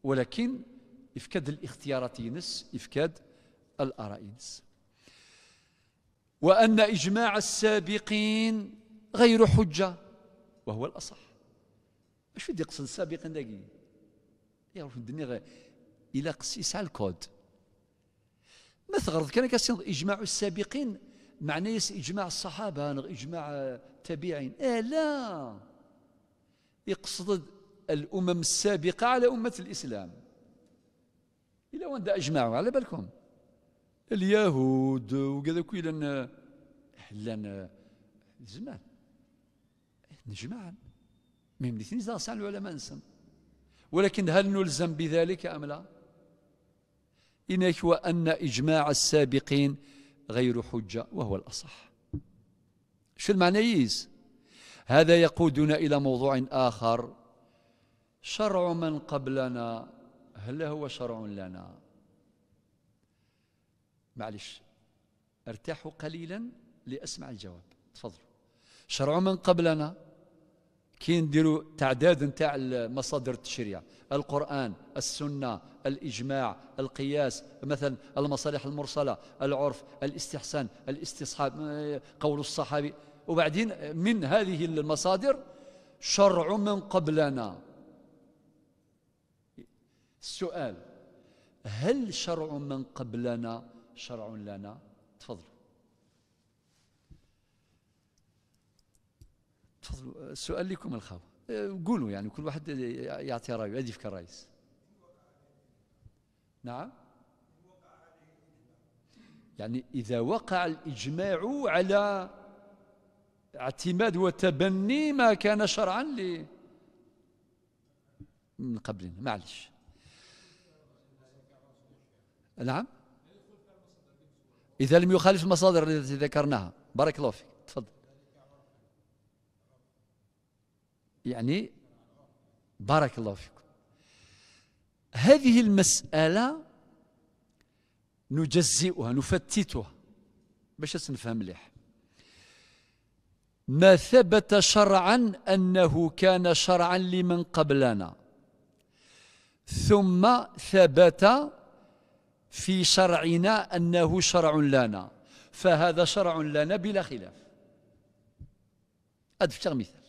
A: ولكن افكاد الاختيارات ينس افكاد الآراء ينس وأن إجماع السابقين غير حجة وهو الأصح اش في يقصد السابقين داكي يعرف الدنيا غير الى قصي يسعى الكود ما ثغرض كان كاسين إجماع السابقين معناه إجماع الصحابة إجماع التابعين آه لا يقصد الأمم السابقة على أمة الإسلام إلى وين أجمعوا على بالكم اليهود وكذا كيلا حلان زمان نجمع مهم الاثنين زاسان ولا ما نسم ولكن هل نلزم بذلك أم لا إنك وأن إجماع السابقين غير حجة وهو الأصح شو المعنى ييز هذا يقودنا إلى موضوع آخر شرع من قبلنا هل هو شرع لنا معلش ارتاحوا قليلا لأسمع الجواب تفضلوا شرع من قبلنا كي نديروا تعداد نتاع مصادر التشريع القرآن السنة الإجماع القياس مثلا المصالح المرسلة العرف الاستحسان الاستصحاب قول الصحابي وبعدين من هذه المصادر شرع من قبلنا السؤال هل شرع من قبلنا شرع لنا تفضلوا تفضلوا السؤال لكم الخاوه قولوا يعني كل واحد يعطي رايه هذه فكره الرئيس نعم يعني إذا وقع الإجماع على اعتماد وتبني ما كان شرعا لي من قبلنا معلش نعم إذا لم يخالف المصادر التي ذكرناها بارك الله فيك تفضل يعني بارك الله فيكم هذه المسألة نجزئها نفتتها باش نفهم مليح ما ثبت شرعا أنه كان شرعا لمن قبلنا ثم ثبت في شرعنا أنه شرع لنا فهذا شرع لنا بلا خلاف أدفتر مثال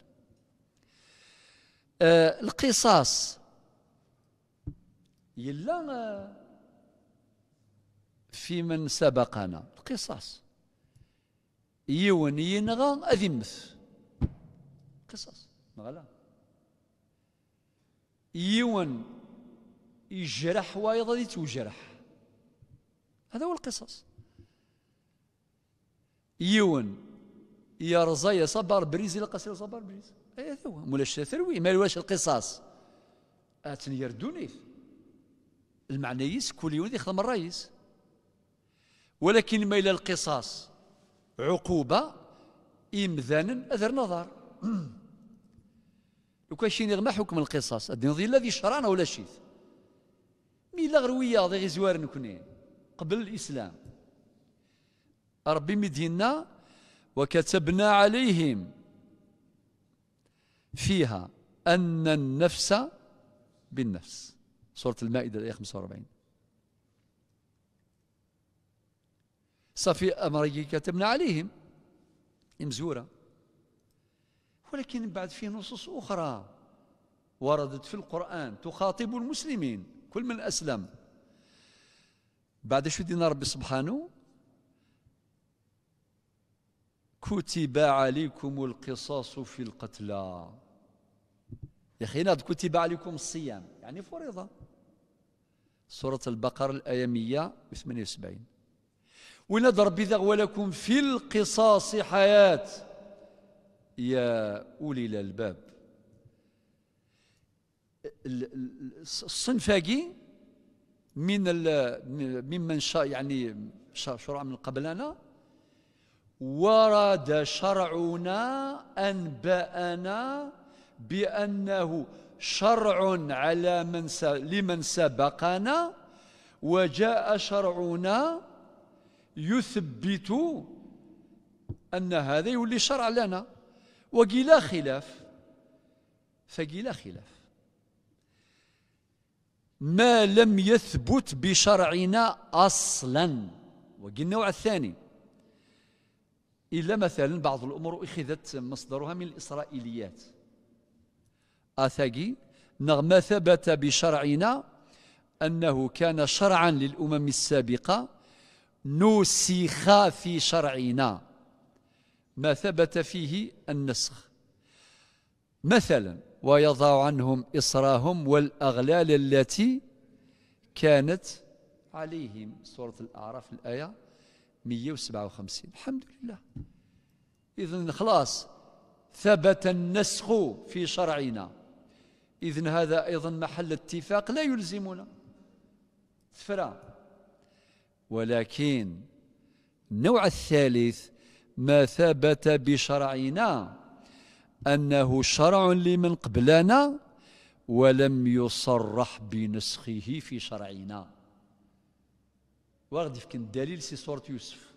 A: آه القصاص يلا آه، في من سبقنا القصاص يون ينغى أذمث قصص مغلا يون يجرح وايض غادي هذا هو القصص يون يرزا يا صبر بريز الى قصير صبر بريز هذا هو مولاش ثروي ما لواش القصص اتني يردوني المعنى يس كل يوم يخدم الرئيس ولكن ما الى القصاص عقوبة إمذانا أذر نظر *clears throat* لو كان شي نغمة حكم القصاص الدين نظي الذي شرعنا ولا شيث مي لا غروية ذي غزوار نكونين قبل الإسلام ربي مدينا وكتبنا عليهم فيها أن النفس بالنفس سورة المائدة الآية 45 صافي أمريكا كتبنا عليهم مزورة ولكن بعد فيه نصوص أخرى وردت في القرآن تخاطب المسلمين كل من أسلم بعد شو دينا ربي سبحانه كتب عليكم القصاص في القتلى يا اخي ناض كتب عليكم الصيام يعني فريضه سوره البقره الايه 178 ونضرب ربي ذا ولكم في القصاص حياة يا أولي الألباب الصنفاقي من ممن شاء يعني شرع من قبلنا ورد شرعنا أنبأنا بأنه شرع على من لمن سبقنا وجاء شرعنا يثبت أن هذا يولي شرع لنا وقيل خلاف فقيل خلاف ما لم يثبت بشرعنا أصلا وقيل النوع الثاني إلا مثلا بعض الأمور أخذت مصدرها من الإسرائيليات أثاقي نغم ثبت بشرعنا أنه كان شرعا للأمم السابقة نسخ في شرعنا ما ثبت فيه النسخ مثلا ويضع عنهم إصراهم والأغلال التي كانت عليهم سورة الأعراف الآية 157 الحمد لله إذن خلاص ثبت النسخ في شرعنا إذن هذا أيضا محل اتفاق لا يلزمنا تفرع ولكن النوع الثالث ما ثبت بشرعنا أنه شرع لمن قبلنا ولم يصرح بنسخه في شرعنا واغدي في الدليل سي سورة يوسف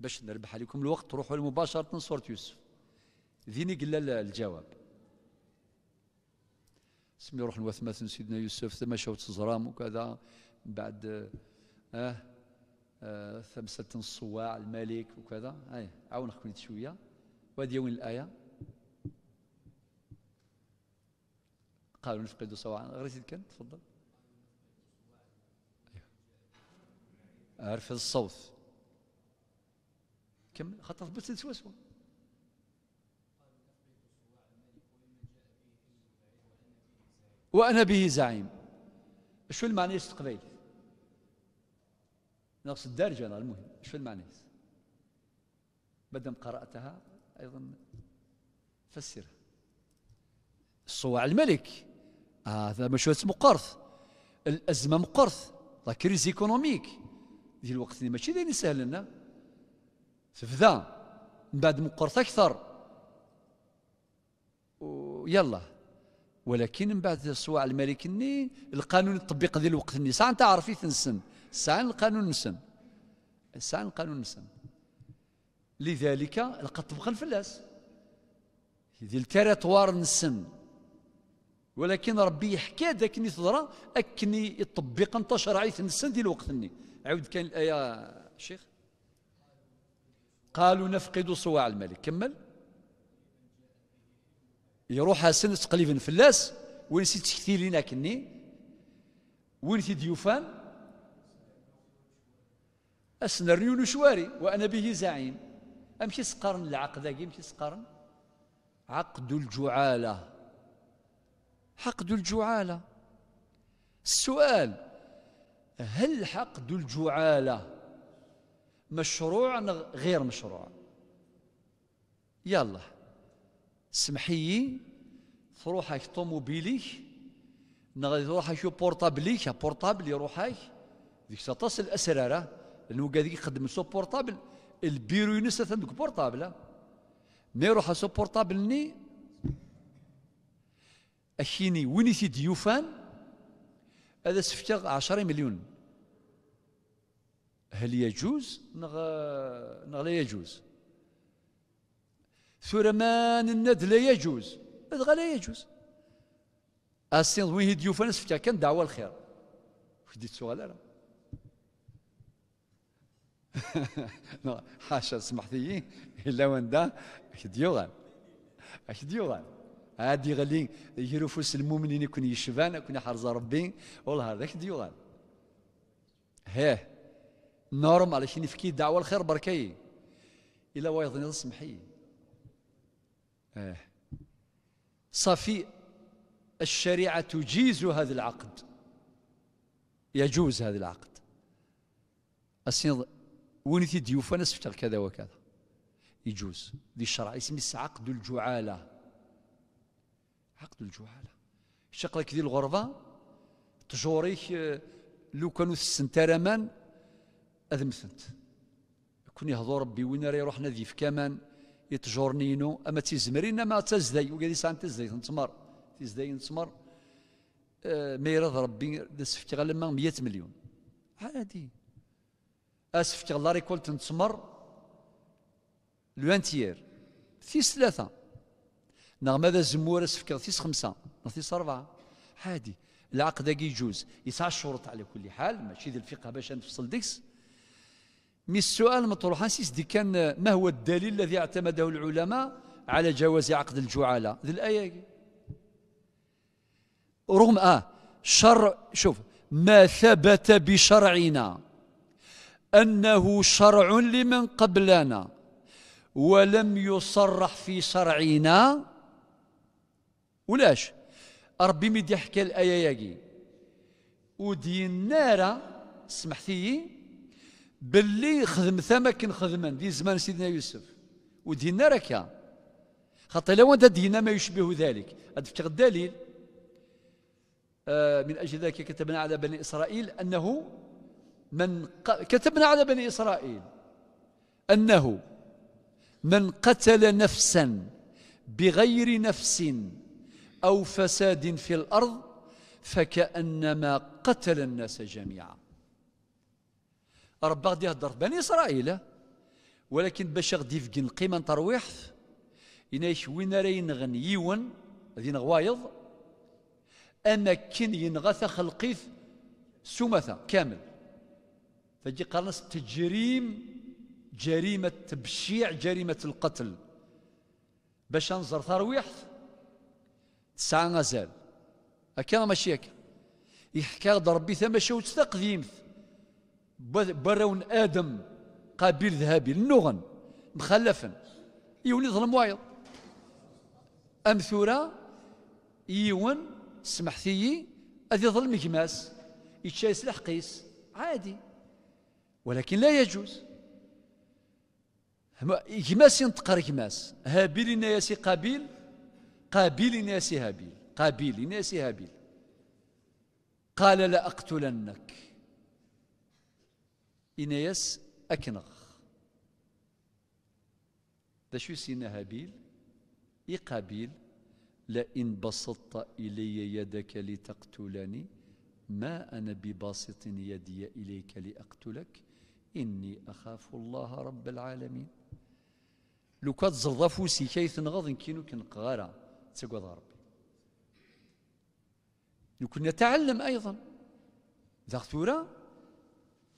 A: باش نربح عليكم الوقت تروحوا مباشرة سورة يوسف ذيني قلا الجواب سمي روح نواث سيدنا يوسف ثم شوت زرام وكذا بعد اه, آه ثم الصواع الملك وكذا اي عاون خويا شويه وهذه وين الايه قالوا نفقد صواع غريتي كان تفضل ارفض أيوه. الصوت كمل خاطر ضبطت سوسوه وانا به زعيم شو المعنى يستقبل نقص انا المهم شو المعنى بدم مادام قرأتها أيضا فسرها الصوع الملك هذا آه مشروع اسمه قرض الأزمة مقرض لا كريز ايكونوميك ديال الوقت اللي ماشي داير سهل لنا تفدا من بعد مقرض أكثر ويلا ولكن من بعد الصواع الملك القانون التطبيق ذي الوقت النساء انت عارفي تنسن ساعة القانون ساعة القانون نسن لذلك لقد طبق الفلاس ذي التريطوار نسن ولكن ربي يحكي ذاك اللي تضرى اكني يطبق انت شرعي نسن ديال الوقت ني عاود كان الايه شيخ قالوا نفقد صواع الملك كمل يروح حسن تقليب فلاس وين سي تكثير لينا كني وين سي ديوفان أسن الريول شواري وأنا به زعيم أمشي سقرن العقد ذاكي أمشي سقرن عقد الجعالة عقد الجعالة السؤال هل حقد الجعالة مشروع غير مشروع يلا سمحيي تروحك طوموبيليك نغادي شو بورطابليك بورطابلي روحك ديك تصل أسرارة لانه قاعد يخدم سو بورتابل البيرو ينسى عندك بورتابل مي يروح سو بورتابل ني اشيني وين يسيد يوفان هذا سفتا 10 مليون هل يجوز نغ نغ لا يجوز ثرمان الند لا يجوز هذا لا يجوز السين وين هيديوفان سفتغ كان دعوة الخير خديت سؤال انا *laughs* حاشا سمحتي الا وندا كديوغان كديوغان هادي غالي يجيرو فوس المؤمنين يكون يشفان يكون يحرز ربي والله هذاك ديوغان هيه نورمال شنو نفكي دعوة الخير بركي إلا وايض سمحي اه صافي الشريعة تجيز هذا العقد يجوز هذا العقد أسيض وين يوفى سفتر كذا وكذا يجوز ذي الشرع اسمه عقد الجعالة عقد الجعالة شقلك ذي الغربة تجوريك آه، لو كانوا السنتار مان أذمثنت كون يهضر ربي وين راه يروح نادي في كمان يتجورنينو أما تيزمرين ما تزدي وقال سان تزدي تنتمر تزدي نتمر آه، ما يرضى ربي نسفتغ لما 100 مليون عادي اسف تغلا ريكولت نتسمر لوانتيير تيير ثلاثة نغ ماذا زمور اسف كذا ثيس خمسة ثيس أربعة عادي العقد يجوز يسع الشروط على كل حال ماشي ديال الفقه باش نفصل ديكس مي السؤال مطروح سيس دي كان ما هو الدليل الذي اعتمده العلماء على جواز عقد الجعالة ذي الآية رغم آه شرع شوف ما ثبت بشرعنا أنه شرع لمن قبلنا ولم يصرح في شرعنا ولاش ربي ميدي حكى الآية ياكي ودين نارا سمحتي باللي خدم ثمك خدما دي زمان سيدنا يوسف ودين نارا كا خاطر لو أنت دينا ما يشبه ذلك أدفك الدليل آه من أجل ذلك كتبنا على بني إسرائيل أنه من كتبنا على بني إسرائيل أنه من قتل نفسا بغير نفس أو فساد في الأرض فكأنما قتل الناس جميعا رب غادي يهضر بني إسرائيل ولكن باش غادي يفقن قيمة ترويح إنيش وين راه ينغن يون غادي نغوايض أما كين ينغث خلقيف سمثة كامل فجي قرنس تجريم جريمة تبشيع جريمة القتل باش نزر ترويح تسعة غزال هكا ماشي هكا يحكى ربي ثم شو تقديمت برون آدم قابل ذهبي النغن مخلفا يولي ظلم وايض امثورا يون سمحتيي أذي ظلم جماس يتشايس لحقيس عادي ولكن لا يجوز إجماس ينتقر إجماس هابيل ناسي قابيل قابيل ناسي هابيل قابيل ناسي هابيل قال لأقتلنك إنياس أكنغ ذا شو سينا هابيل إقابيل لئن بسطت إلي يدك لتقتلني ما أنا بباسط يدي إليك لأقتلك إني أخاف الله رب العالمين لو كان تزرض فوسي كي تنغض كينو قغارة تقوض ربي لو كنا نتعلم أيضا ذا ثورة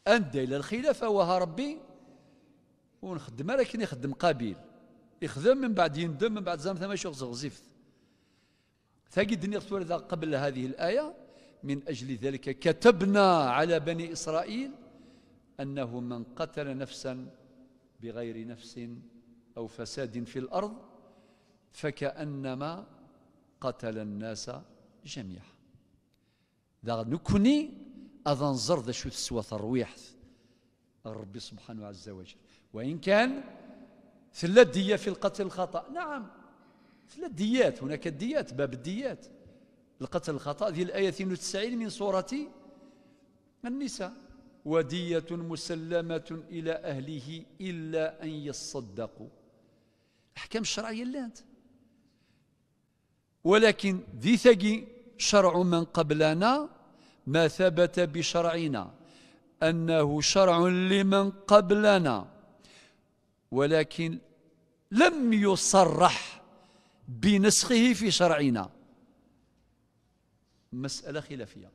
A: أندى إلى الخلافة وها ربي ونخدم لكن يخدم قابيل يخدم من بعد يندم من بعد زام ثم يشوف زغزيف ثاقي الدنيا قبل هذه الآية من أجل ذلك كتبنا على بني إسرائيل أنه من قتل نفسا بغير نفس أو فساد في الأرض فكأنما قتل الناس جميعا ذا نكني أظن زرد شو تسوى ترويح ربي سبحانه عز وجل وإن كان ثلاث دية في القتل الخطأ نعم ثلاث ديات هناك الديات باب الديات القتل الخطأ ذي الآية 92 من سورة النساء ودية مسلمة إلى أهله إلا أن يصدقوا الأحكام الشرعية لانت ولكن ذي ثقي شرع من قبلنا ما ثبت بشرعنا أنه شرع لمن قبلنا ولكن لم يصرح بنسخه في شرعنا مسألة خلافية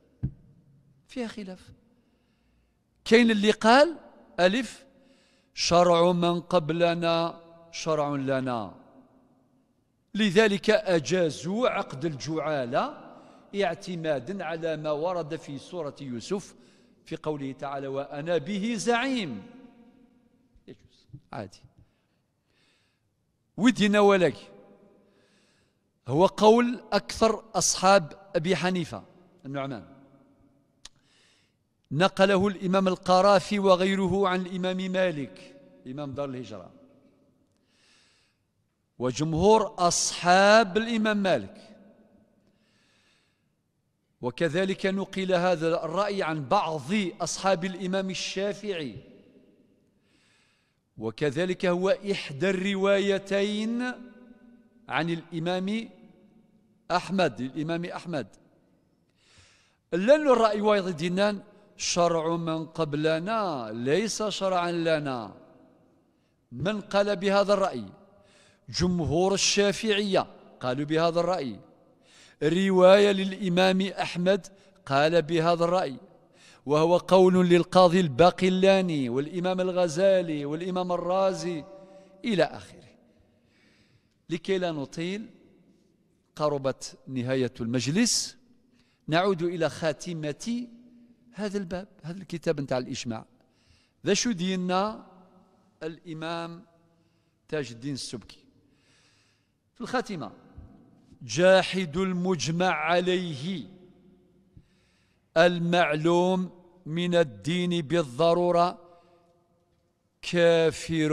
A: فيها خلاف كاين اللي قال ألف شرع من قبلنا شرع لنا لذلك أجازوا عقد الجعالة اعتمادا على ما ورد في سورة يوسف في قوله تعالى وأنا به زعيم يجوز عادي ودينا ولك هو قول أكثر أصحاب أبي حنيفة النعمان نقله الإمام القرافي وغيره عن الإمام مالك إمام دار الهجرة وجمهور أصحاب الإمام مالك وكذلك نقل هذا الرأي عن بعض أصحاب الإمام الشافعي وكذلك هو إحدى الروايتين عن الإمام أحمد الإمام أحمد لأن الرأي وايض دينان شرع من قبلنا ليس شرعا لنا من قال بهذا الرأي جمهور الشافعية قالوا بهذا الرأي رواية للإمام أحمد قال بهذا الرأي وهو قول للقاضي الباقلاني والإمام الغزالي والإمام الرازي إلى آخره لكي لا نطيل قربت نهاية المجلس نعود إلى خاتمة هذا الباب هذا الكتاب نتاع الإجماع ذا شو دينا الإمام تاج الدين السبكي في الخاتمة جاحد المجمع عليه المعلوم من الدين بالضرورة كافر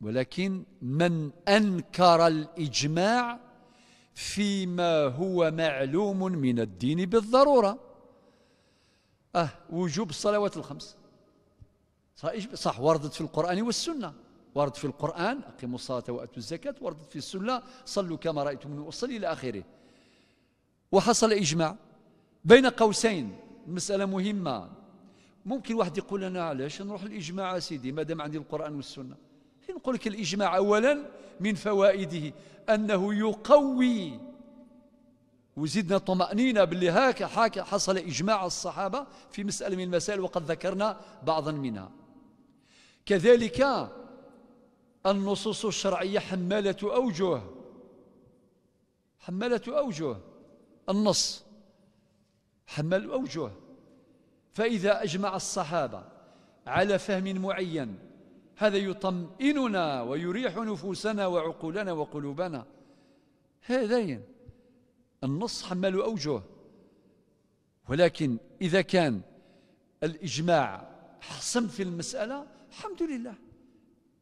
A: ولكن من أنكر الإجماع فيما هو معلوم من الدين بالضرورة أه وجوب الصلوات الخمس صح وردت في القرآن والسنة ورد في القرآن أقيموا الصلاة وأتوا الزكاة وردت في السنة صلوا كما رأيتم من أصلي إلى آخره وحصل إجماع بين قوسين مسألة مهمة ممكن واحد يقول أنا علاش نروح الإجماع سيدي ما دام عندي القرآن والسنة نقول لك الإجماع أولا من فوائده أنه يقوي وزدنا طمأنينة باللي حاك حصل إجماع الصحابة في مسألة من المسائل وقد ذكرنا بعضا منها كذلك النصوص الشرعية حمالة أوجه حمالة أوجه النص حمل أوجه فإذا أجمع الصحابة على فهم معين هذا يطمئننا ويريح نفوسنا وعقولنا وقلوبنا هذين النص حمل أوجه ولكن إذا كان الإجماع حصم في المسألة الحمد لله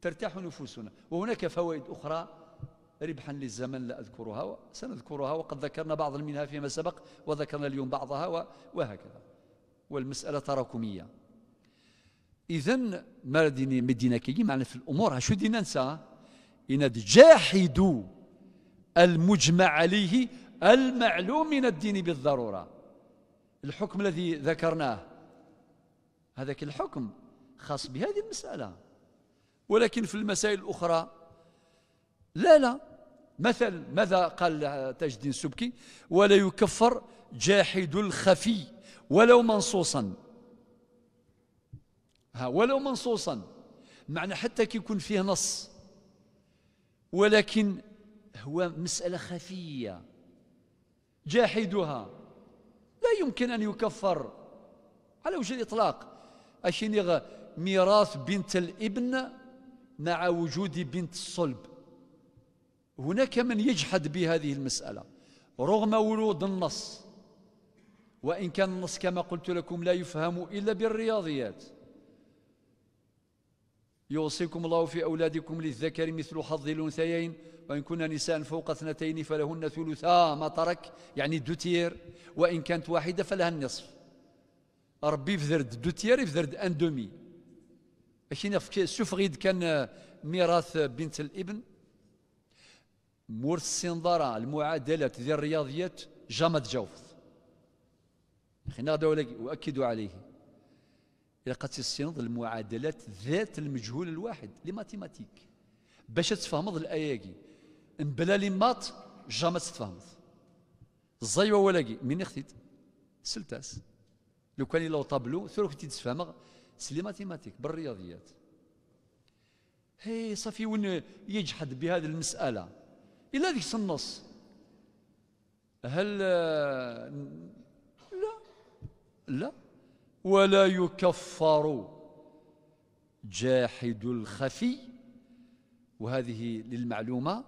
A: ترتاح نفوسنا وهناك فوائد أخرى ربحا للزمن لا أذكرها سنذكرها وقد ذكرنا بعضا منها فيما سبق وذكرنا اليوم بعضها وهكذا والمسألة تراكمية إذا ما ديني مدينة كي معنا في الأمور شو دينا ننسى إن جاحدوا المجمع عليه المعلوم من الدين بالضرورة الحكم الذي ذكرناه هذاك الحكم خاص بهذه المسألة ولكن في المسائل الأخرى لا لا مثل ماذا قال تاج الدين السبكي ولا يكفر جاحد الخفي ولو منصوصا ها ولو منصوصا معنى حتى كيكون فيه نص ولكن هو مسألة خفية جاحدها لا يمكن أن يكفر على وجه الإطلاق أشينيغ ميراث بنت الابن مع وجود بنت الصلب هناك من يجحد بهذه المسألة رغم ورود النص وإن كان النص كما قلت لكم لا يفهم إلا بالرياضيات يوصيكم الله في أولادكم للذكر مثل حظ الأنثيين وإن كنا نساء فوق اثنتين فلهن ثلثا ما ترك يعني دوتير وإن كانت واحدة فلها النصف ربي فذرد دوتير فذرد أن دومي أشينا سفغيد كان ميراث بنت الابن مور السنظرة المعادلات ذي الرياضيات جامد جوف خنا دولك وأكدوا عليه إلا قد المعادلات ذات المجهول الواحد لي ماتيماتيك باش تفهمض الآياكي إن بلا لي مات جاما تفهم تتفهمض ولاكي من اختيت سلتاس لو كان لو طابلو ثرو كنتي تفهم سلي ماتيماتيك بالرياضيات هي صافي وين يجحد بهذه المسألة إلا ذيك النص هل لا لا ولا يكفر جاحد الخفي وهذه للمعلومة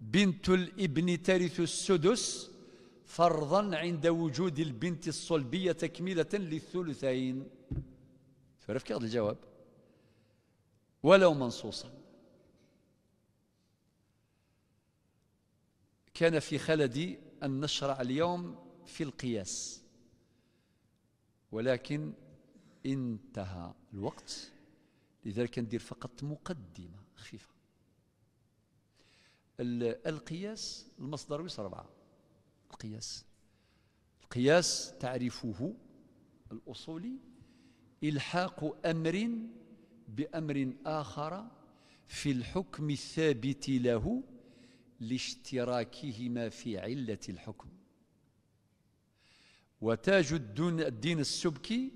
A: بنت الابن ترث السدس فرضا عند وجود البنت الصلبية تكملة للثلثين تعرف هذا الجواب ولو منصوصا كان في خلدي أن نشرع اليوم في القياس ولكن انتهى الوقت لذلك ندير فقط مقدمة خفيفة القياس المصدر ويس أربعة القياس القياس تعرفه الأصولي إلحاق أمر بأمر آخر في الحكم الثابت له لاشتراكهما في علة الحكم وتاج الدين السبكي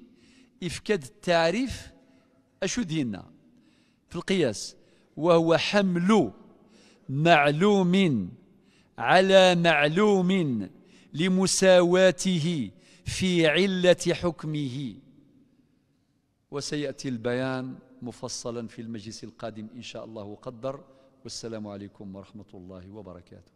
A: إفكاد التعريف أشو ديننا في القياس وهو حمل معلوم على معلوم لمساواته في علة حكمه وسيأتي البيان مفصلا في المجلس القادم إن شاء الله قدر والسلام عليكم ورحمة الله وبركاته